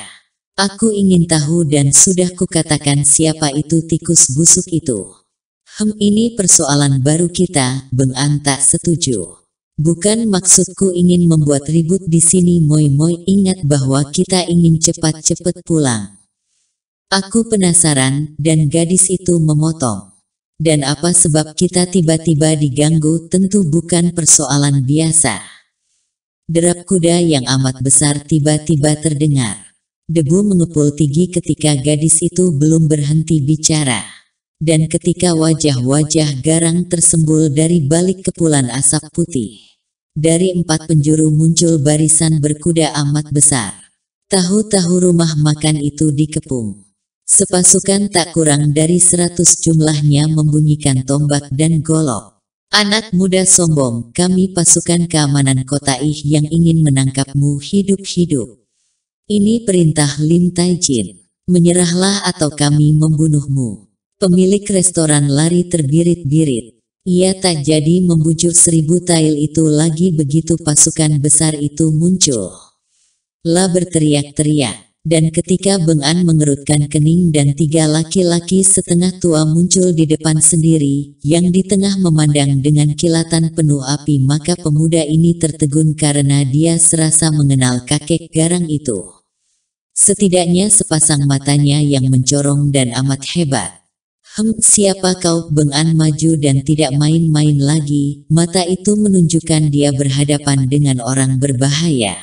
Aku ingin tahu dan sudah kukatakan siapa itu tikus busuk itu. Hem ini persoalan baru kita, Bengan tak setuju. Bukan maksudku ingin membuat ribut di sini moi-moi ingat bahwa kita ingin cepat-cepat pulang. Aku penasaran, dan gadis itu memotong. Dan apa sebab kita tiba-tiba diganggu tentu bukan persoalan biasa. Derap kuda yang amat besar tiba-tiba terdengar. Debu mengepul tinggi ketika gadis itu belum berhenti bicara dan ketika wajah-wajah garang tersembul dari balik kepulan asap putih. Dari empat penjuru muncul barisan berkuda amat besar. Tahu-tahu rumah makan itu dikepung. Sepasukan tak kurang dari seratus jumlahnya membunyikan tombak dan golok. Anak muda sombong, kami pasukan keamanan kota Ih yang ingin menangkapmu hidup-hidup. Ini perintah Lim Tai Jin. Menyerahlah atau kami membunuhmu. Pemilik restoran lari terbirit-birit. Ia tak jadi membujuk seribu tail itu lagi begitu pasukan besar itu muncul. La berteriak-teriak, dan ketika Beng An mengerutkan kening dan tiga laki-laki setengah tua muncul di depan sendiri, yang di tengah memandang dengan kilatan penuh api maka pemuda ini tertegun karena dia serasa mengenal kakek garang itu. Setidaknya sepasang matanya yang mencorong dan amat hebat. Hem, siapa kau? Bengan maju dan tidak main-main lagi, mata itu menunjukkan dia berhadapan dengan orang berbahaya.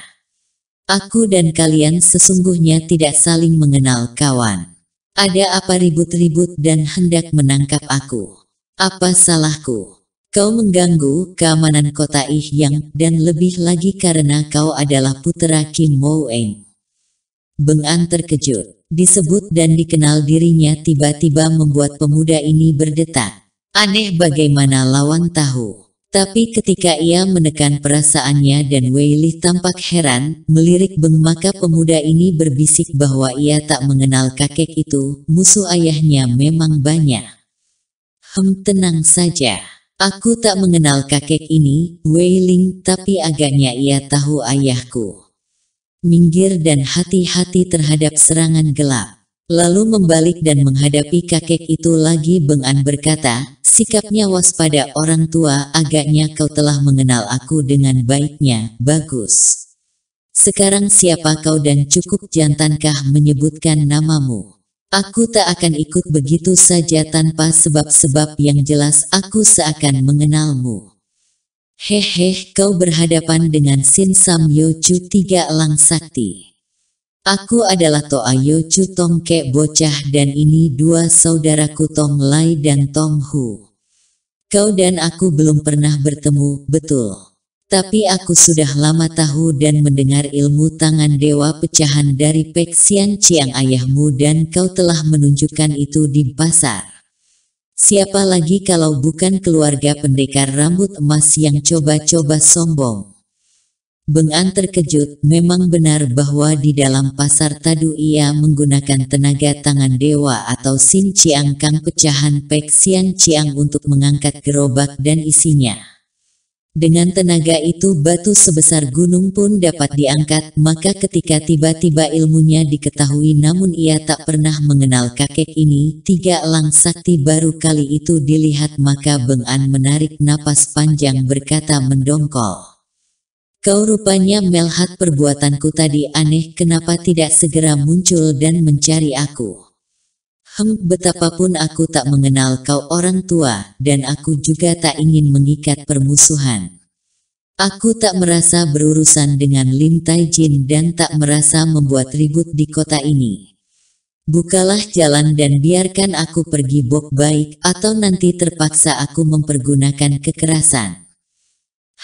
Aku dan kalian sesungguhnya tidak saling mengenal kawan. Ada apa ribut-ribut dan hendak menangkap aku? Apa salahku? Kau mengganggu keamanan kota yang dan lebih lagi karena kau adalah putra Kim Mo Eng. Beng An terkejut disebut dan dikenal dirinya tiba-tiba membuat pemuda ini berdetak. Aneh bagaimana lawan tahu. Tapi ketika ia menekan perasaannya dan Li tampak heran, melirik Beng maka pemuda ini berbisik bahwa ia tak mengenal kakek itu, musuh ayahnya memang banyak. Hem tenang saja. Aku tak mengenal kakek ini, Wailing. tapi agaknya ia tahu ayahku minggir dan hati-hati terhadap serangan gelap. Lalu membalik dan menghadapi kakek itu lagi Bengan berkata, sikapnya waspada orang tua agaknya kau telah mengenal aku dengan baiknya, bagus. Sekarang siapa kau dan cukup jantankah menyebutkan namamu? Aku tak akan ikut begitu saja tanpa sebab-sebab yang jelas aku seakan mengenalmu. Hehe, kau berhadapan dengan Sin Sam Yochu Tiga Elang Sakti. Aku adalah Toa Tong Tongke Bocah dan ini dua saudaraku Tong Lai dan Tong Hu. Kau dan aku belum pernah bertemu, betul. Tapi aku sudah lama tahu dan mendengar ilmu tangan dewa pecahan dari Pek Xian Chiang ayahmu dan kau telah menunjukkan itu di pasar. Siapa lagi kalau bukan keluarga pendekar rambut emas yang coba-coba sombong? Bengan terkejut, memang benar bahwa di dalam pasar tadu ia menggunakan tenaga tangan dewa atau sin ciang kang pecahan pek sian ciang untuk mengangkat gerobak dan isinya. Dengan tenaga itu batu sebesar gunung pun dapat diangkat, maka ketika tiba-tiba ilmunya diketahui namun ia tak pernah mengenal kakek ini, tiga elang sakti baru kali itu dilihat maka Beng An menarik napas panjang berkata mendongkol. Kau rupanya melihat perbuatanku tadi aneh kenapa tidak segera muncul dan mencari aku. Hem, betapapun aku tak mengenal kau orang tua, dan aku juga tak ingin mengikat permusuhan. Aku tak merasa berurusan dengan Lim Tai Jin dan tak merasa membuat ribut di kota ini. Bukalah jalan dan biarkan aku pergi bok baik atau nanti terpaksa aku mempergunakan kekerasan.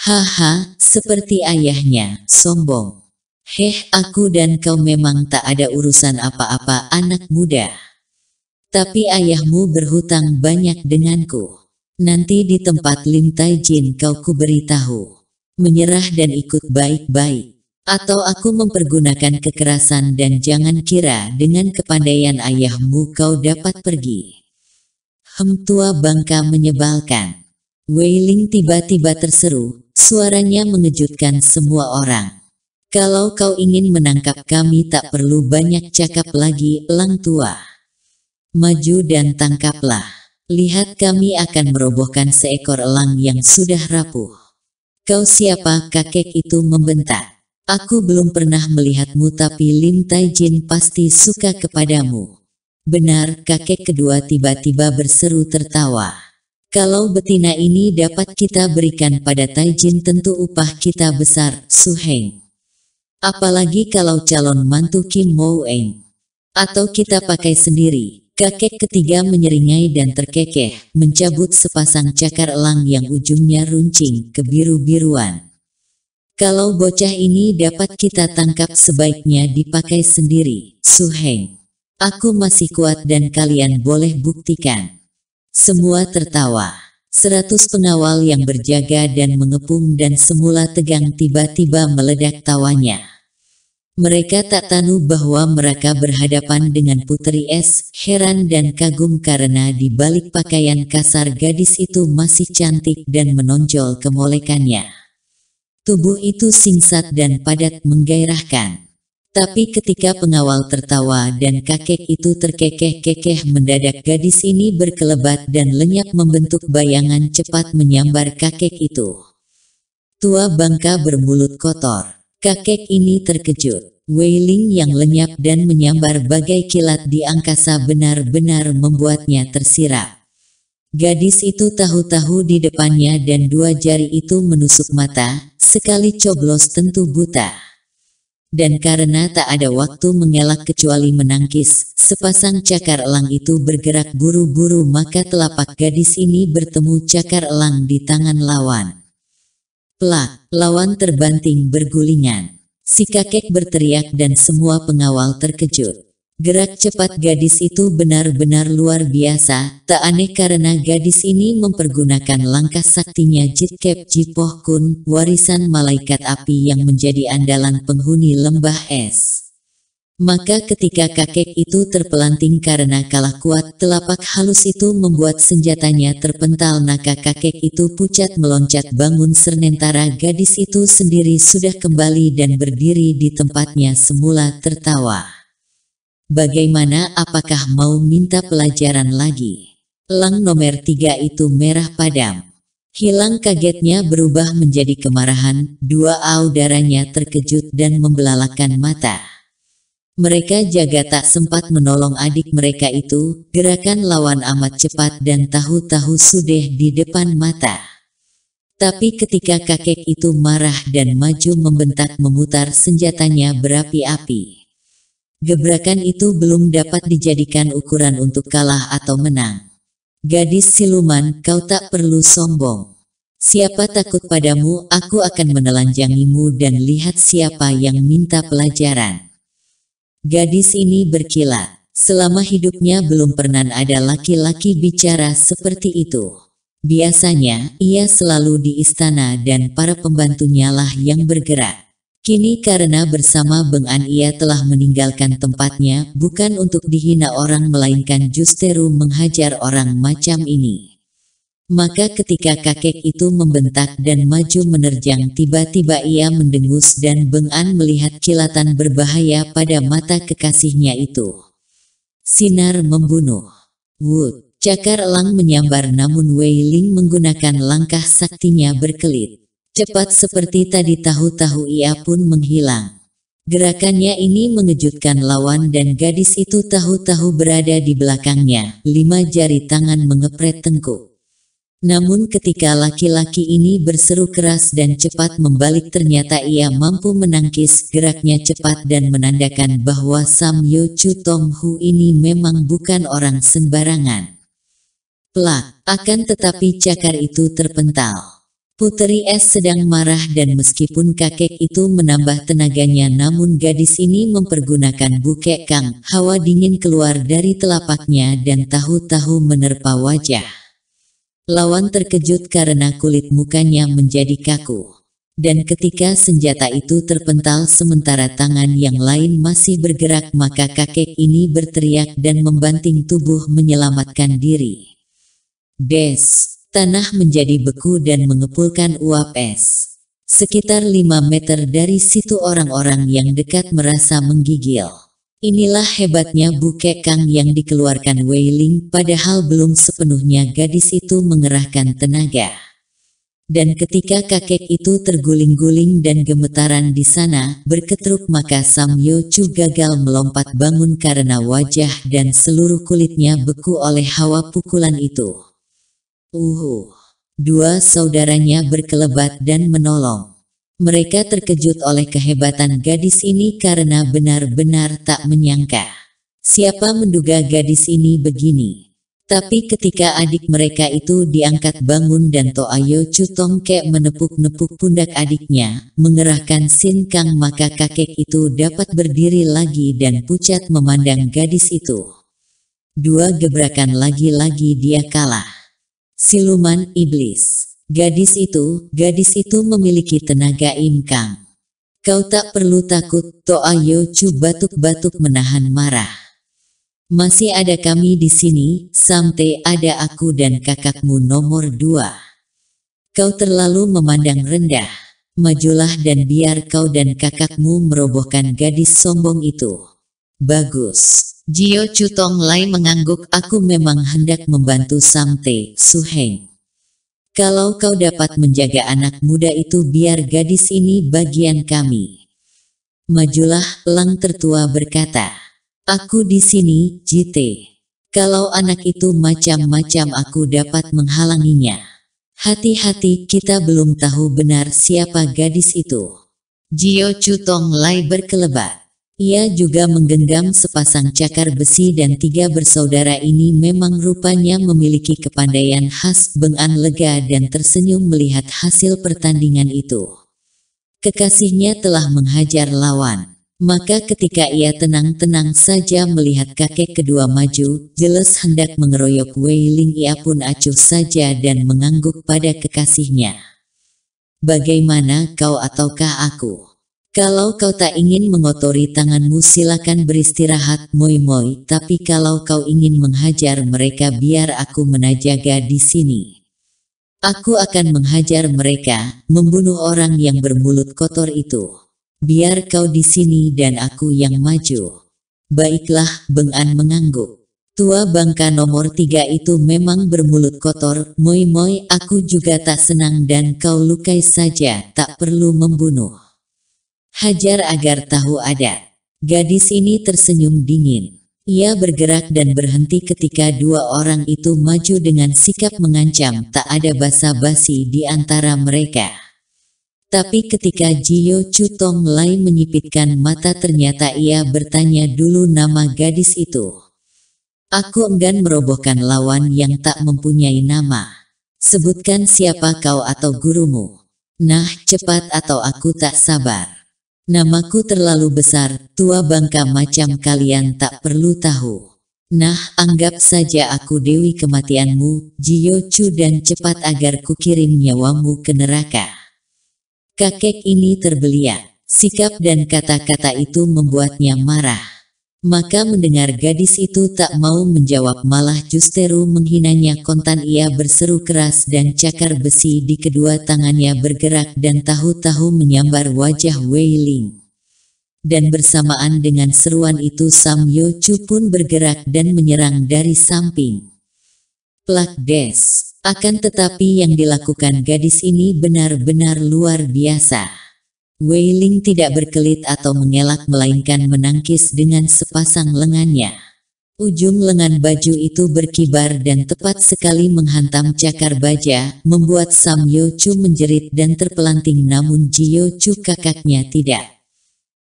Haha, seperti ayahnya, sombong. Heh, aku dan kau memang tak ada urusan apa-apa anak muda. Tapi ayahmu berhutang banyak denganku. Nanti di tempat Lim Tai Jin kau kuberitahu. Menyerah dan ikut baik-baik. Atau aku mempergunakan kekerasan dan jangan kira dengan kepandaian ayahmu kau dapat pergi. Hem tua bangka menyebalkan. Wei Ling tiba-tiba terseru, suaranya mengejutkan semua orang. Kalau kau ingin menangkap kami tak perlu banyak cakap lagi, lang tua. Maju dan tangkaplah. Lihat kami akan merobohkan seekor elang yang sudah rapuh. Kau siapa kakek itu membentak. Aku belum pernah melihatmu tapi Lim Taijin pasti suka kepadamu. Benar, kakek kedua tiba-tiba berseru tertawa. Kalau betina ini dapat kita berikan pada Taijin tentu upah kita besar, Su Heng. Apalagi kalau calon mantu Kim Mo Eng. Atau kita pakai sendiri, Kakek ketiga menyeringai dan terkekeh, mencabut sepasang cakar elang yang ujungnya runcing kebiru biruan Kalau bocah ini dapat kita tangkap sebaiknya dipakai sendiri, Suheng. Aku masih kuat dan kalian boleh buktikan. Semua tertawa. Seratus pengawal yang berjaga dan mengepung dan semula tegang tiba-tiba meledak tawanya. Mereka tak tahu bahwa mereka berhadapan dengan Putri Es, heran dan kagum karena di balik pakaian kasar gadis itu masih cantik dan menonjol kemolekannya. Tubuh itu singkat dan padat menggairahkan. Tapi ketika pengawal tertawa dan kakek itu terkekeh-kekeh mendadak gadis ini berkelebat dan lenyap membentuk bayangan cepat menyambar kakek itu. Tua bangka bermulut kotor. Kakek ini terkejut. Wailing yang lenyap dan menyambar bagai kilat di angkasa benar-benar membuatnya tersirap. Gadis itu tahu-tahu di depannya dan dua jari itu menusuk mata, sekali coblos tentu buta. Dan karena tak ada waktu mengelak kecuali menangkis, sepasang cakar elang itu bergerak buru-buru maka telapak gadis ini bertemu cakar elang di tangan lawan. Plak, lawan terbanting bergulingan. Si kakek berteriak dan semua pengawal terkejut. Gerak cepat gadis itu benar-benar luar biasa, tak aneh karena gadis ini mempergunakan langkah saktinya Jitkep Jipoh Kun, warisan malaikat api yang menjadi andalan penghuni lembah es. Maka ketika kakek itu terpelanting karena kalah kuat, telapak halus itu membuat senjatanya terpental naka kakek itu pucat meloncat bangun sementara gadis itu sendiri sudah kembali dan berdiri di tempatnya semula tertawa. Bagaimana apakah mau minta pelajaran lagi? Lang nomor tiga itu merah padam. Hilang kagetnya berubah menjadi kemarahan, dua audaranya terkejut dan membelalakan mata. Mereka jaga tak sempat menolong adik mereka itu, gerakan lawan amat cepat dan tahu-tahu sudah di depan mata. Tapi ketika kakek itu marah dan maju membentak memutar senjatanya berapi-api. Gebrakan itu belum dapat dijadikan ukuran untuk kalah atau menang. Gadis siluman, kau tak perlu sombong. Siapa takut padamu, aku akan menelanjangimu dan lihat siapa yang minta pelajaran. Gadis ini berkilat. Selama hidupnya belum pernah ada laki-laki bicara seperti itu. Biasanya, ia selalu di istana dan para pembantunya lah yang bergerak. Kini karena bersama Beng An ia telah meninggalkan tempatnya, bukan untuk dihina orang melainkan justru menghajar orang macam ini. Maka ketika kakek itu membentak dan maju menerjang tiba-tiba ia mendengus dan Bengan melihat kilatan berbahaya pada mata kekasihnya itu. Sinar membunuh. Wood. Cakar elang menyambar namun Wei Ling menggunakan langkah saktinya berkelit. Cepat seperti tadi tahu-tahu ia pun menghilang. Gerakannya ini mengejutkan lawan dan gadis itu tahu-tahu berada di belakangnya. Lima jari tangan mengepret tengkuk. Namun ketika laki-laki ini berseru keras dan cepat membalik ternyata ia mampu menangkis geraknya cepat dan menandakan bahwa Sam Yo Chu Tong Hu ini memang bukan orang sembarangan. Plak, akan tetapi cakar itu terpental. Putri S sedang marah dan meskipun kakek itu menambah tenaganya namun gadis ini mempergunakan bukek kang, hawa dingin keluar dari telapaknya dan tahu-tahu menerpa wajah. Lawan terkejut karena kulit mukanya menjadi kaku. Dan ketika senjata itu terpental sementara tangan yang lain masih bergerak maka kakek ini berteriak dan membanting tubuh menyelamatkan diri. Des, tanah menjadi beku dan mengepulkan uap es. Sekitar 5 meter dari situ orang-orang yang dekat merasa menggigil. Inilah hebatnya bukekang yang dikeluarkan Wailing padahal belum sepenuhnya gadis itu mengerahkan tenaga. Dan ketika kakek itu terguling-guling dan gemetaran di sana, berketruk maka Samyo Chu gagal melompat bangun karena wajah dan seluruh kulitnya beku oleh hawa pukulan itu. Uhuh, Dua saudaranya berkelebat dan menolong. Mereka terkejut oleh kehebatan gadis ini karena benar-benar tak menyangka. Siapa menduga gadis ini begini? Tapi ketika adik mereka itu diangkat bangun dan Toayo Kek menepuk-nepuk pundak adiknya, mengerahkan Sin Kang maka kakek itu dapat berdiri lagi dan pucat memandang gadis itu. Dua gebrakan lagi-lagi dia kalah. Siluman Iblis Gadis itu, gadis itu memiliki tenaga imkang. Kau tak perlu takut, Toayo Chu batuk-batuk menahan marah. Masih ada kami di sini, sampai ada aku dan kakakmu nomor dua. Kau terlalu memandang rendah. Majulah dan biar kau dan kakakmu merobohkan gadis sombong itu. Bagus. Jio Chu Tong Lai mengangguk aku memang hendak membantu Samte, Suheng. Kalau kau dapat menjaga anak muda itu biar gadis ini bagian kami. Majulah, Lang tertua berkata. Aku di sini, Jite. Kalau anak itu macam-macam aku dapat menghalanginya. Hati-hati kita belum tahu benar siapa gadis itu. Jio Chutong Lai berkelebat. Ia juga menggenggam sepasang cakar besi dan tiga bersaudara ini memang rupanya memiliki kepandaian khas bengan lega dan tersenyum melihat hasil pertandingan itu. Kekasihnya telah menghajar lawan. Maka ketika ia tenang-tenang saja melihat kakek kedua maju, jelas hendak mengeroyok Wei Ling ia pun acuh saja dan mengangguk pada kekasihnya. Bagaimana kau ataukah aku? Kalau kau tak ingin mengotori tanganmu silakan beristirahat, moi-moi, tapi kalau kau ingin menghajar mereka biar aku menajaga di sini. Aku akan menghajar mereka, membunuh orang yang bermulut kotor itu. Biar kau di sini dan aku yang maju. Baiklah, Beng An mengangguk. Tua bangka nomor tiga itu memang bermulut kotor, moi-moi aku juga tak senang dan kau lukai saja, tak perlu membunuh. Hajar agar tahu ada. Gadis ini tersenyum dingin. Ia bergerak dan berhenti ketika dua orang itu maju dengan sikap mengancam tak ada basa-basi di antara mereka. Tapi ketika Jiyo Chutong Lai menyipitkan mata ternyata ia bertanya dulu nama gadis itu. Aku enggan merobohkan lawan yang tak mempunyai nama. Sebutkan siapa kau atau gurumu. Nah cepat atau aku tak sabar. Namaku terlalu besar, tua bangka macam kalian tak perlu tahu. Nah, anggap saja aku Dewi kematianmu, Jiyo Chu dan cepat agar kukirim nyawamu ke neraka. Kakek ini terbeliak. Sikap dan kata-kata itu membuatnya marah. Maka mendengar gadis itu tak mau menjawab malah justeru menghinanya kontan ia berseru keras dan cakar besi di kedua tangannya bergerak dan tahu-tahu menyambar wajah Wei Ling. Dan bersamaan dengan seruan itu Sam Yo Chu pun bergerak dan menyerang dari samping. Plak des. Akan tetapi yang dilakukan gadis ini benar-benar luar biasa. Wei Ling tidak berkelit atau mengelak melainkan menangkis dengan sepasang lengannya. Ujung lengan baju itu berkibar dan tepat sekali menghantam cakar baja, membuat Sam Yo Chu menjerit dan terpelanting namun Ji Yo Chu kakaknya tidak.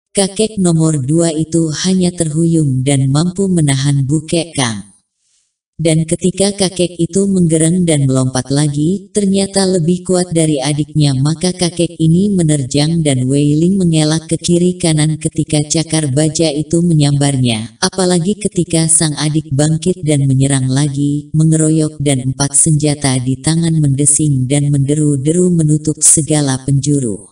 Kakek nomor dua itu hanya terhuyung dan mampu menahan bukek Kang. Dan ketika kakek itu menggereng dan melompat lagi, ternyata lebih kuat dari adiknya maka kakek ini menerjang dan Weiling mengelak ke kiri kanan ketika cakar baja itu menyambarnya. Apalagi ketika sang adik bangkit dan menyerang lagi, mengeroyok dan empat senjata di tangan mendesing dan menderu-deru menutup segala penjuru.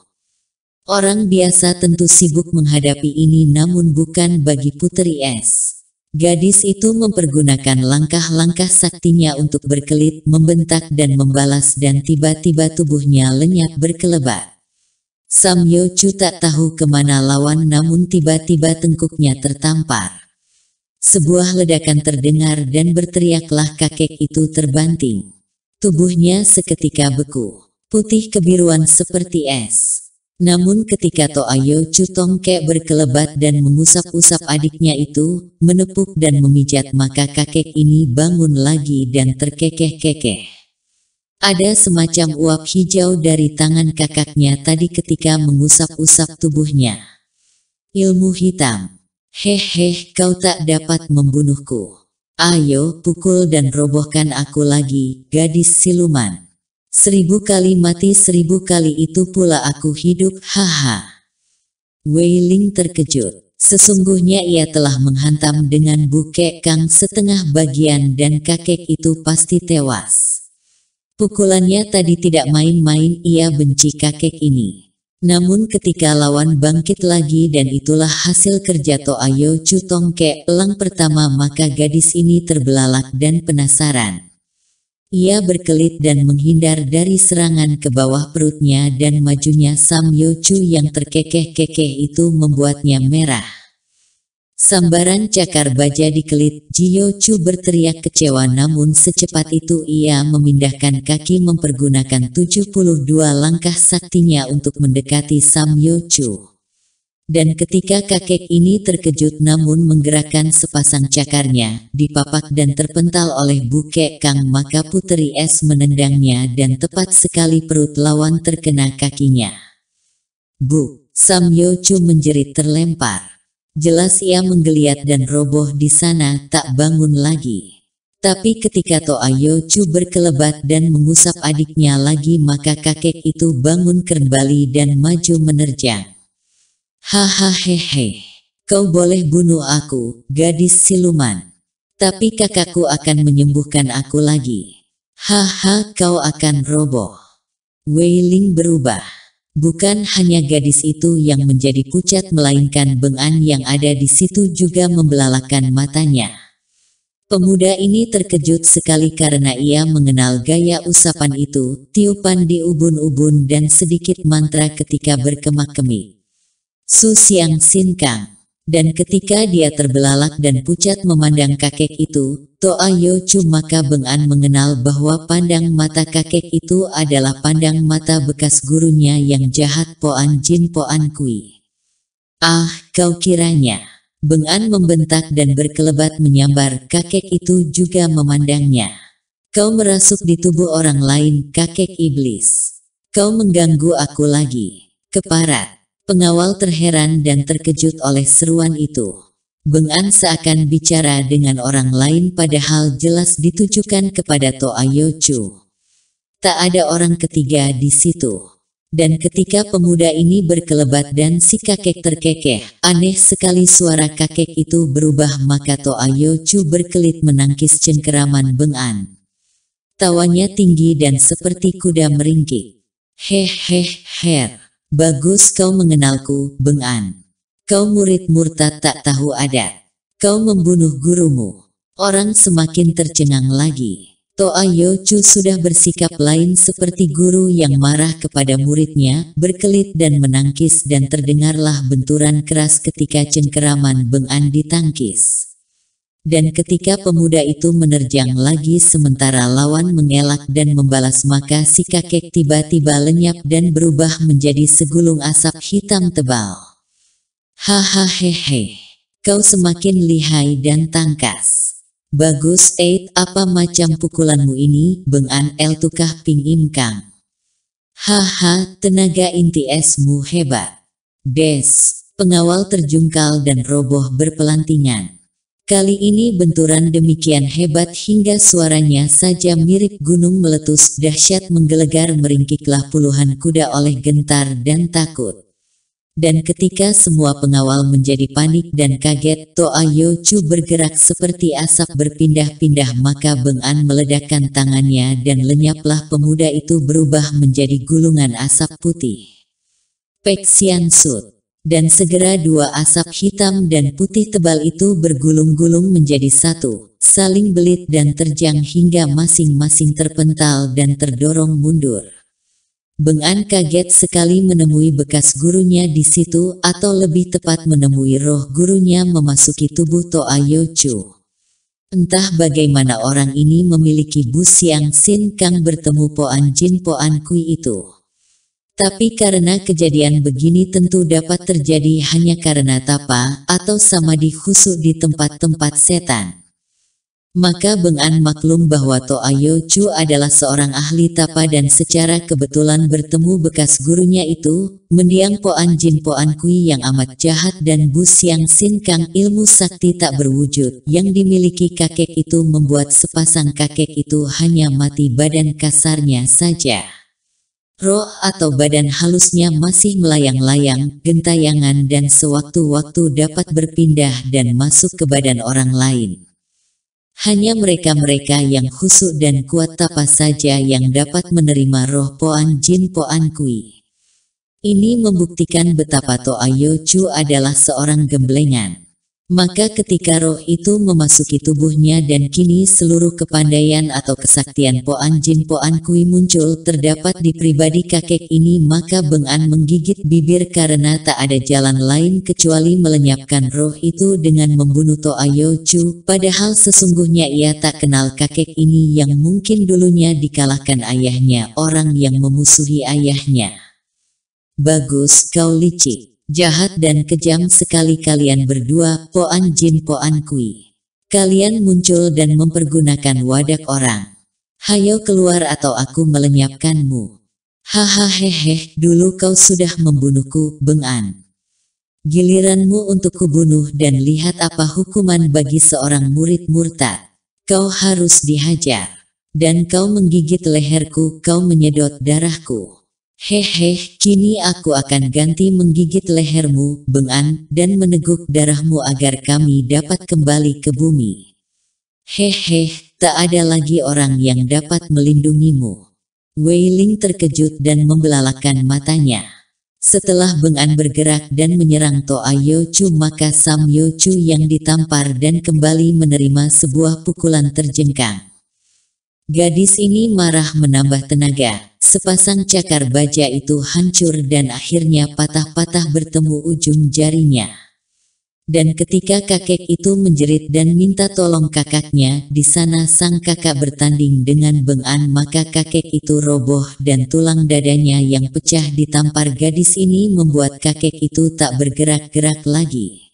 Orang biasa tentu sibuk menghadapi ini namun bukan bagi Putri es. Gadis itu mempergunakan langkah-langkah saktinya untuk berkelit, membentak dan membalas dan tiba-tiba tubuhnya lenyap berkelebat. Samyo Chu tak tahu kemana lawan namun tiba-tiba tengkuknya tertampar. Sebuah ledakan terdengar dan berteriaklah kakek itu terbanting. Tubuhnya seketika beku, putih kebiruan seperti es. Namun ketika Toayo kek berkelebat dan mengusap-usap adiknya itu, menepuk dan memijat maka kakek ini bangun lagi dan terkekeh-kekeh. Ada semacam uap hijau dari tangan kakaknya tadi ketika mengusap-usap tubuhnya. Ilmu hitam. Hehe, kau tak dapat membunuhku. Ayo, pukul dan robohkan aku lagi, gadis siluman. Seribu kali mati seribu kali itu pula aku hidup, haha. Wei Ling terkejut. Sesungguhnya ia telah menghantam dengan bukek Kang setengah bagian dan kakek itu pasti tewas. Pukulannya tadi tidak main-main ia benci kakek ini. Namun ketika lawan bangkit lagi dan itulah hasil kerja Toayo Kek elang pertama maka gadis ini terbelalak dan penasaran. Ia berkelit dan menghindar dari serangan ke bawah perutnya dan majunya Sam Chu yang terkekeh-kekeh itu membuatnya merah. Sambaran cakar baja di dikelit, Chu berteriak kecewa namun secepat itu ia memindahkan kaki mempergunakan 72 langkah saktinya untuk mendekati Sam Chu. Dan ketika kakek ini terkejut namun menggerakkan sepasang cakarnya, dipapak dan terpental oleh bukek Kang maka putri es menendangnya dan tepat sekali perut lawan terkena kakinya. Bu, Sam Yo Chu menjerit terlempar. Jelas ia menggeliat dan roboh di sana tak bangun lagi. Tapi ketika Toa Yo Chu berkelebat dan mengusap adiknya lagi maka kakek itu bangun kembali dan maju menerjang. Hahaha, kau boleh bunuh aku, gadis siluman. Tapi kakakku akan menyembuhkan aku lagi. Haha, kau akan roboh. Wei Ling berubah. Bukan hanya gadis itu yang menjadi pucat melainkan Bengan yang ada di situ juga membelalakan matanya. Pemuda ini terkejut sekali karena ia mengenal gaya usapan itu, tiupan di ubun-ubun dan sedikit mantra ketika berkemak-kemik. Su Siang Sin Kang. Dan ketika dia terbelalak dan pucat memandang kakek itu, Toa cuma maka Bengan mengenal bahwa pandang mata kakek itu adalah pandang mata bekas gurunya yang jahat Poan Jin Poan Kui. Ah, kau kiranya. Bengan membentak dan berkelebat menyambar kakek itu juga memandangnya. Kau merasuk di tubuh orang lain kakek iblis. Kau mengganggu aku lagi. Keparat. Pengawal terheran dan terkejut oleh seruan itu. Bengan seakan bicara dengan orang lain padahal jelas ditujukan kepada Toa Yochu. Tak ada orang ketiga di situ. Dan ketika pemuda ini berkelebat dan si kakek terkekeh, aneh sekali suara kakek itu berubah maka Toa Yochu berkelit menangkis cengkeraman Bengan. Tawanya tinggi dan seperti kuda meringkik. Heh heh her. Bagus kau mengenalku, Beng Kau murid murtad tak tahu ada. Kau membunuh gurumu. Orang semakin tercengang lagi. Toa Yochu sudah bersikap lain seperti guru yang marah kepada muridnya, berkelit dan menangkis dan terdengarlah benturan keras ketika cengkeraman Beng ditangkis. Dan ketika pemuda itu menerjang lagi sementara lawan mengelak dan membalas maka si kakek tiba-tiba lenyap dan berubah menjadi segulung asap hitam tebal. Hahaha hehe. Kau semakin lihai dan tangkas. Bagus eh, apa macam pukulanmu ini, bengan el tukah ping imkang. Haha, tenaga inti esmu hebat. Des, pengawal terjungkal dan roboh berpelantingan. Kali ini benturan demikian hebat hingga suaranya saja mirip gunung meletus dahsyat menggelegar meringkiklah puluhan kuda oleh gentar dan takut. Dan ketika semua pengawal menjadi panik dan kaget, Toa Chu bergerak seperti asap berpindah-pindah maka Beng An meledakkan tangannya dan lenyaplah pemuda itu berubah menjadi gulungan asap putih. Peksian Sud dan segera dua asap hitam dan putih tebal itu bergulung-gulung menjadi satu, saling belit dan terjang hingga masing-masing terpental dan terdorong mundur. Bengan kaget sekali menemui bekas gurunya di situ atau lebih tepat menemui roh gurunya memasuki tubuh Toa Yochu. Entah bagaimana orang ini memiliki bus yang Sin Kang bertemu Poan Jin Poan Kui itu. Tapi karena kejadian begini tentu dapat terjadi hanya karena tapa atau di khusus di tempat-tempat setan. Maka Beng An maklum bahwa Toayo Chu adalah seorang ahli tapa dan secara kebetulan bertemu bekas gurunya itu, mendiang Poan Jin Poan Kui yang amat jahat dan Bu Siang Sin Kang ilmu sakti tak berwujud yang dimiliki kakek itu membuat sepasang kakek itu hanya mati badan kasarnya saja. Roh atau badan halusnya masih melayang-layang, gentayangan dan sewaktu-waktu dapat berpindah dan masuk ke badan orang lain. Hanya mereka-mereka yang khusuk dan kuat tapa saja yang dapat menerima roh Poan Jin Poan Kui. Ini membuktikan betapa Toayo Chu adalah seorang gemblengan. Maka ketika roh itu memasuki tubuhnya dan kini seluruh kepandaian atau kesaktian Poan Jin Poan Kui muncul terdapat di pribadi kakek ini maka Beng An menggigit bibir karena tak ada jalan lain kecuali melenyapkan roh itu dengan membunuh Toayo Chu padahal sesungguhnya ia tak kenal kakek ini yang mungkin dulunya dikalahkan ayahnya orang yang memusuhi ayahnya. Bagus kau licik. Jahat dan kejam sekali kalian berdua, Poan Jin Poan Kui. Kalian muncul dan mempergunakan wadah orang. Hayo keluar atau aku melenyapkanmu. Haha Hahaha, dulu kau sudah membunuhku, Bengan. Giliranmu untuk kubunuh dan lihat apa hukuman bagi seorang murid murtad. Kau harus dihajar. Dan kau menggigit leherku, kau menyedot darahku. Hehe, kini aku akan ganti menggigit lehermu, bengan, dan meneguk darahmu agar kami dapat kembali ke bumi. Hehe, tak ada lagi orang yang dapat melindungimu. Wei Ling terkejut dan membelalakan matanya. Setelah Bengan bergerak dan menyerang Toa Yo Chu, maka Sam Yo Chu yang ditampar dan kembali menerima sebuah pukulan terjengkang. Gadis ini marah menambah tenaga. Sepasang cakar baja itu hancur dan akhirnya patah-patah bertemu ujung jarinya. Dan ketika kakek itu menjerit dan minta tolong kakaknya, di sana sang kakak bertanding dengan bengan maka kakek itu roboh dan tulang dadanya yang pecah ditampar gadis ini membuat kakek itu tak bergerak-gerak lagi.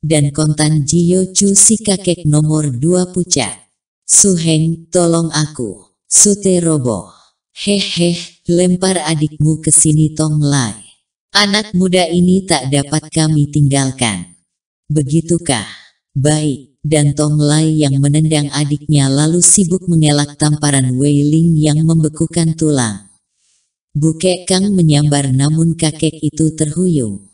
Dan kontan Jiyo Chu si kakek nomor dua pucat. Suheng, tolong aku. Sute roboh. Heheh, lempar adikmu ke sini Tong Lai. Anak muda ini tak dapat kami tinggalkan. Begitukah? Baik, dan Tong Lai yang menendang adiknya lalu sibuk mengelak tamparan Wei Ling yang membekukan tulang. Bukek Kang menyambar namun kakek itu terhuyung.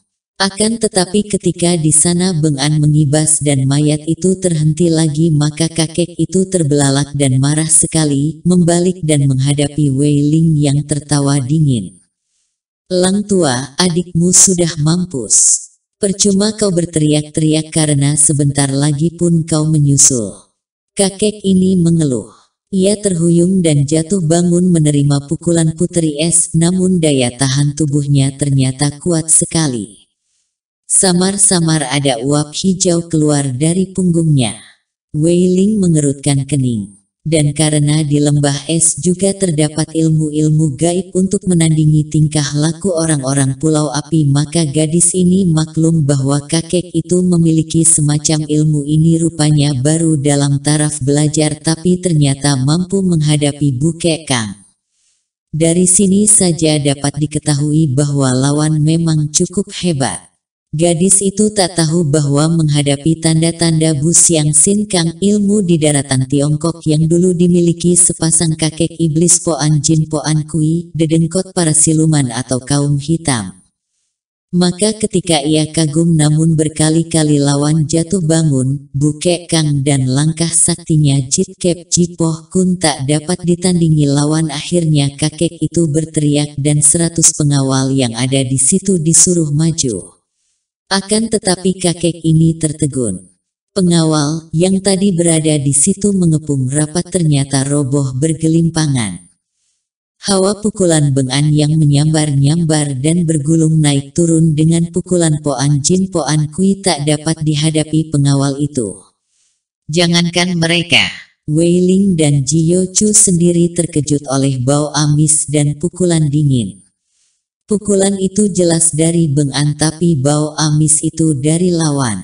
Akan tetapi ketika di sana Bengan mengibas dan mayat itu terhenti lagi maka kakek itu terbelalak dan marah sekali, membalik dan menghadapi Wei Ling yang tertawa dingin. Lang tua, adikmu sudah mampus. Percuma kau berteriak-teriak karena sebentar lagi pun kau menyusul. Kakek ini mengeluh. Ia terhuyung dan jatuh bangun menerima pukulan putri es namun daya tahan tubuhnya ternyata kuat sekali. Samar-samar ada uap hijau keluar dari punggungnya. Wei Ling mengerutkan kening. Dan karena di lembah es juga terdapat ilmu-ilmu gaib untuk menandingi tingkah laku orang-orang pulau api maka gadis ini maklum bahwa kakek itu memiliki semacam ilmu ini rupanya baru dalam taraf belajar tapi ternyata mampu menghadapi bukek kang. Dari sini saja dapat diketahui bahwa lawan memang cukup hebat. Gadis itu tak tahu bahwa menghadapi tanda-tanda bus yang Sin ilmu di daratan Tiongkok yang dulu dimiliki sepasang kakek iblis Poan Jin Poan Kui, dedengkot para siluman atau kaum hitam. Maka ketika ia kagum namun berkali-kali lawan jatuh bangun, Bukek Kang dan langkah saktinya kep Jipoh Kun tak dapat ditandingi lawan akhirnya kakek itu berteriak dan seratus pengawal yang ada di situ disuruh maju. Akan tetapi kakek ini tertegun. Pengawal yang tadi berada di situ mengepung rapat ternyata roboh bergelimpangan. Hawa pukulan bengan yang menyambar-nyambar dan bergulung naik turun dengan pukulan poan jin poan kui tak dapat dihadapi pengawal itu. Jangankan mereka, Wei Ling dan Jiyo Chu sendiri terkejut oleh bau amis dan pukulan dingin. Pukulan itu jelas dari Beng'an tapi bau amis itu dari lawan.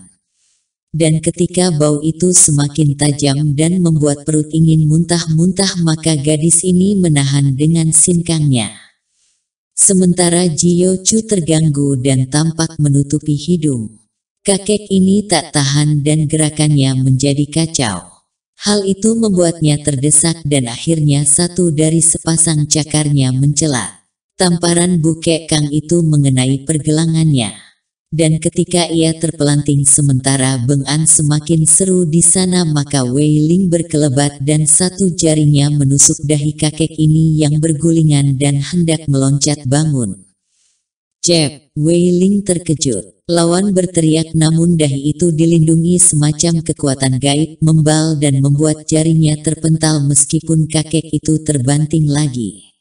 Dan ketika bau itu semakin tajam dan membuat perut ingin muntah-muntah maka gadis ini menahan dengan sinkangnya. Sementara Jiyo Chu terganggu dan tampak menutupi hidung. Kakek ini tak tahan dan gerakannya menjadi kacau. Hal itu membuatnya terdesak dan akhirnya satu dari sepasang cakarnya mencelat. Tamparan bukek Kang itu mengenai pergelangannya. Dan ketika ia terpelanting sementara Beng An semakin seru di sana maka Wei Ling berkelebat dan satu jarinya menusuk dahi kakek ini yang bergulingan dan hendak meloncat bangun. Jeb, Wei Ling terkejut. Lawan berteriak namun dahi itu dilindungi semacam kekuatan gaib membal dan membuat jarinya terpental meskipun kakek itu terbanting lagi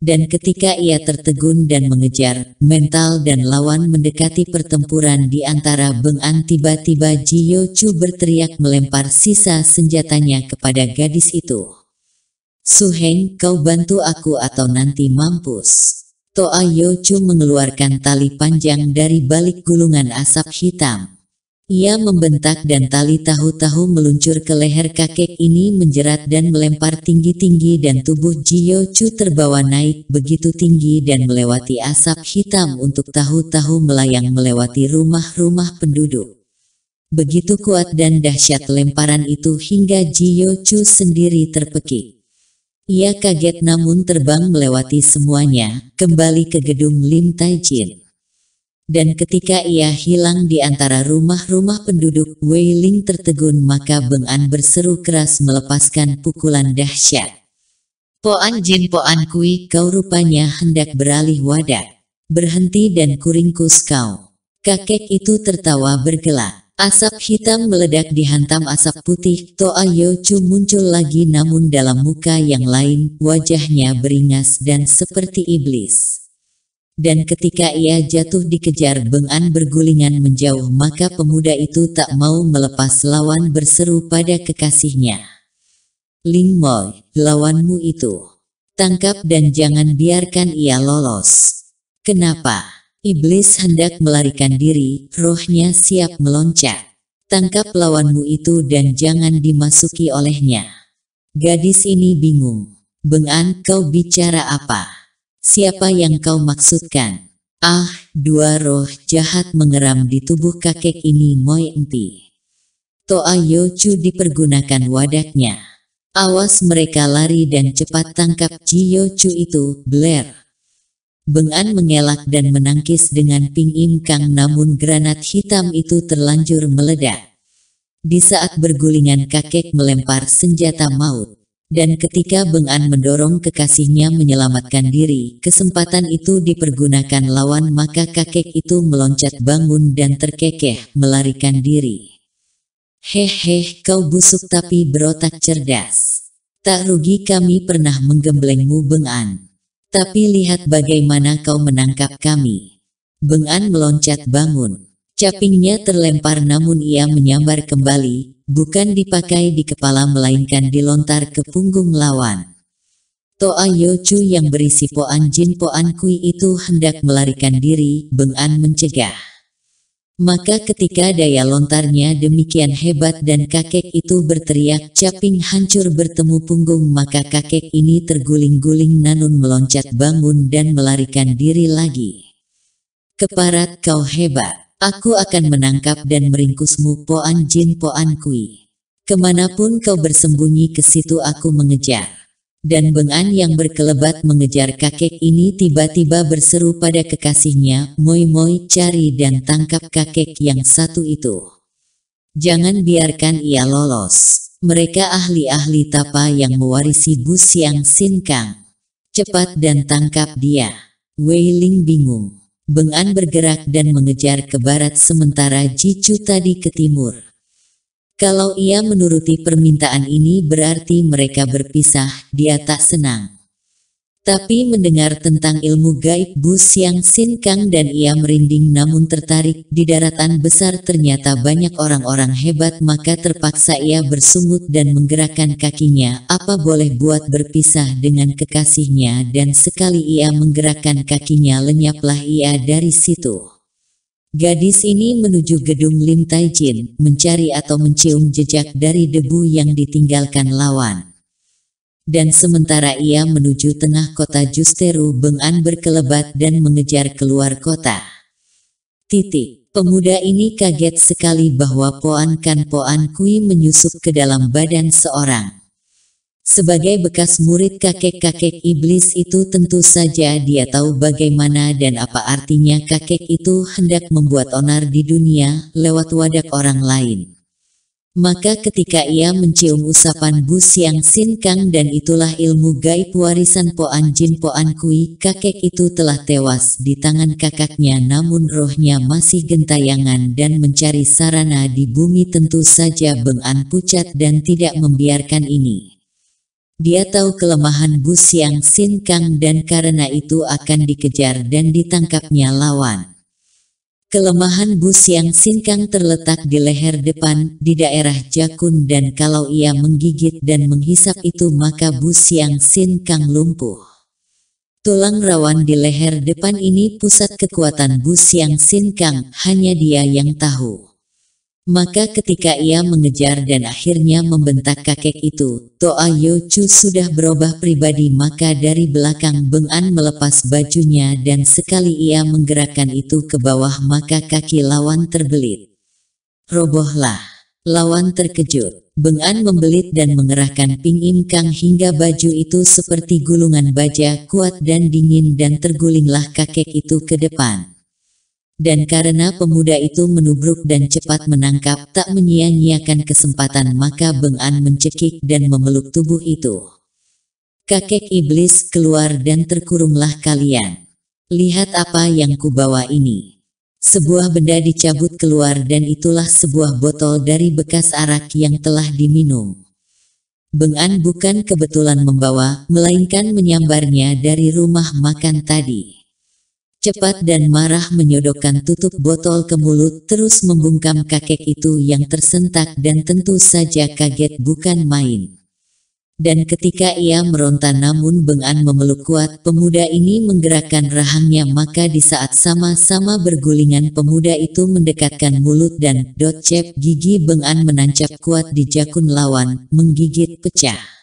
dan ketika ia tertegun dan mengejar, mental dan lawan mendekati pertempuran di antara Bengan tiba-tiba Jiyo Chu berteriak melempar sisa senjatanya kepada gadis itu. Su Heng, kau bantu aku atau nanti mampus. Toa Yo Chu mengeluarkan tali panjang dari balik gulungan asap hitam. Ia membentak dan tali tahu-tahu meluncur ke leher kakek ini menjerat dan melempar tinggi-tinggi dan tubuh Jiyo Chu terbawa naik begitu tinggi dan melewati asap hitam untuk tahu-tahu melayang melewati rumah-rumah penduduk. Begitu kuat dan dahsyat lemparan itu hingga Jiyo Chu sendiri terpekik. Ia kaget namun terbang melewati semuanya, kembali ke gedung Lim Tai Jin dan ketika ia hilang di antara rumah-rumah penduduk, Wei Ling tertegun maka Beng An berseru keras melepaskan pukulan dahsyat. Poan Jin Poan Kui, kau rupanya hendak beralih wadah. Berhenti dan kuringkus kau. Kakek itu tertawa bergelak. Asap hitam meledak dihantam asap putih, Toa Yochu muncul lagi namun dalam muka yang lain, wajahnya beringas dan seperti iblis dan ketika ia jatuh dikejar bengan bergulingan menjauh maka pemuda itu tak mau melepas lawan berseru pada kekasihnya. Ling Moy, lawanmu itu. Tangkap dan jangan biarkan ia lolos. Kenapa? Iblis hendak melarikan diri, rohnya siap meloncat. Tangkap lawanmu itu dan jangan dimasuki olehnya. Gadis ini bingung. Bengan kau bicara apa? Siapa yang kau maksudkan? Ah, dua roh jahat mengeram di tubuh kakek ini Moi enti. Toa Yochu dipergunakan wadahnya. Awas mereka lari dan cepat tangkap Ji Yochu itu, Blair. Bengan mengelak dan menangkis dengan Ping Im Kang namun granat hitam itu terlanjur meledak. Di saat bergulingan kakek melempar senjata maut. Dan ketika Beng An mendorong kekasihnya menyelamatkan diri, kesempatan itu dipergunakan lawan maka kakek itu meloncat bangun dan terkekeh, melarikan diri. Hehe, kau busuk tapi berotak cerdas. Tak rugi kami pernah menggemblengmu Beng An. Tapi lihat bagaimana kau menangkap kami. Beng An meloncat bangun. Capingnya terlempar namun ia menyambar kembali, bukan dipakai di kepala melainkan dilontar ke punggung lawan. Toa Yochu yang berisi poan jin poan kui itu hendak melarikan diri, Beng An mencegah. Maka ketika daya lontarnya demikian hebat dan kakek itu berteriak caping hancur bertemu punggung maka kakek ini terguling-guling nanun meloncat bangun dan melarikan diri lagi. Keparat kau hebat. Aku akan menangkap dan meringkusmu Poan Jin Poan Kui. Kemanapun kau bersembunyi ke situ aku mengejar. Dan Bengan yang berkelebat mengejar kakek ini tiba-tiba berseru pada kekasihnya, Moi Moi cari dan tangkap kakek yang satu itu. Jangan biarkan ia lolos. Mereka ahli-ahli tapa yang mewarisi Bus Yang Sin Cepat dan tangkap dia. Wei Ling bingung. Bengan bergerak dan mengejar ke barat sementara Jicu tadi ke timur. Kalau ia menuruti permintaan ini berarti mereka berpisah, dia tak senang. Tapi mendengar tentang ilmu gaib bus yang Sin dan ia merinding namun tertarik di daratan besar ternyata banyak orang-orang hebat maka terpaksa ia bersungut dan menggerakkan kakinya apa boleh buat berpisah dengan kekasihnya dan sekali ia menggerakkan kakinya lenyaplah ia dari situ. Gadis ini menuju gedung Lim Tai Jin, mencari atau mencium jejak dari debu yang ditinggalkan lawan dan sementara ia menuju tengah kota Justeru Bengan berkelebat dan mengejar keluar kota. Titik. Pemuda ini kaget sekali bahwa Poan Kan Poan Kui menyusup ke dalam badan seorang. Sebagai bekas murid kakek-kakek iblis itu tentu saja dia tahu bagaimana dan apa artinya kakek itu hendak membuat onar di dunia lewat wadah orang lain. Maka ketika ia mencium usapan Bu Siang Sin Kang dan itulah ilmu gaib warisan Poan Jin Poan Kui, kakek itu telah tewas di tangan kakaknya namun rohnya masih gentayangan dan mencari sarana di bumi tentu saja bengan pucat dan tidak membiarkan ini. Dia tahu kelemahan Bu Siang Sin Kang dan karena itu akan dikejar dan ditangkapnya lawan. Kelemahan Bu Siang Sinkang terletak di leher depan, di daerah jakun dan kalau ia menggigit dan menghisap itu maka Bu Siang Sinkang lumpuh. Tulang rawan di leher depan ini pusat kekuatan Bu Siang Sinkang, hanya dia yang tahu. Maka ketika ia mengejar dan akhirnya membentak kakek itu, Toa Yochu sudah berubah pribadi maka dari belakang Beng An melepas bajunya dan sekali ia menggerakkan itu ke bawah maka kaki lawan terbelit. Robohlah. Lawan terkejut. Beng An membelit dan mengerahkan Ping Im Kang hingga baju itu seperti gulungan baja kuat dan dingin dan tergulinglah kakek itu ke depan dan karena pemuda itu menubruk dan cepat menangkap tak menyia-nyiakan kesempatan maka Beng An mencekik dan memeluk tubuh itu. Kakek iblis keluar dan terkurunglah kalian. Lihat apa yang kubawa ini. Sebuah benda dicabut keluar dan itulah sebuah botol dari bekas arak yang telah diminum. Beng An bukan kebetulan membawa, melainkan menyambarnya dari rumah makan tadi. Cepat dan marah menyodokkan tutup botol ke mulut terus membungkam kakek itu yang tersentak dan tentu saja kaget bukan main. Dan ketika ia meronta namun Bengan memeluk kuat, pemuda ini menggerakkan rahangnya maka di saat sama-sama bergulingan pemuda itu mendekatkan mulut dan docep gigi Bengan menancap kuat di jakun lawan, menggigit pecah.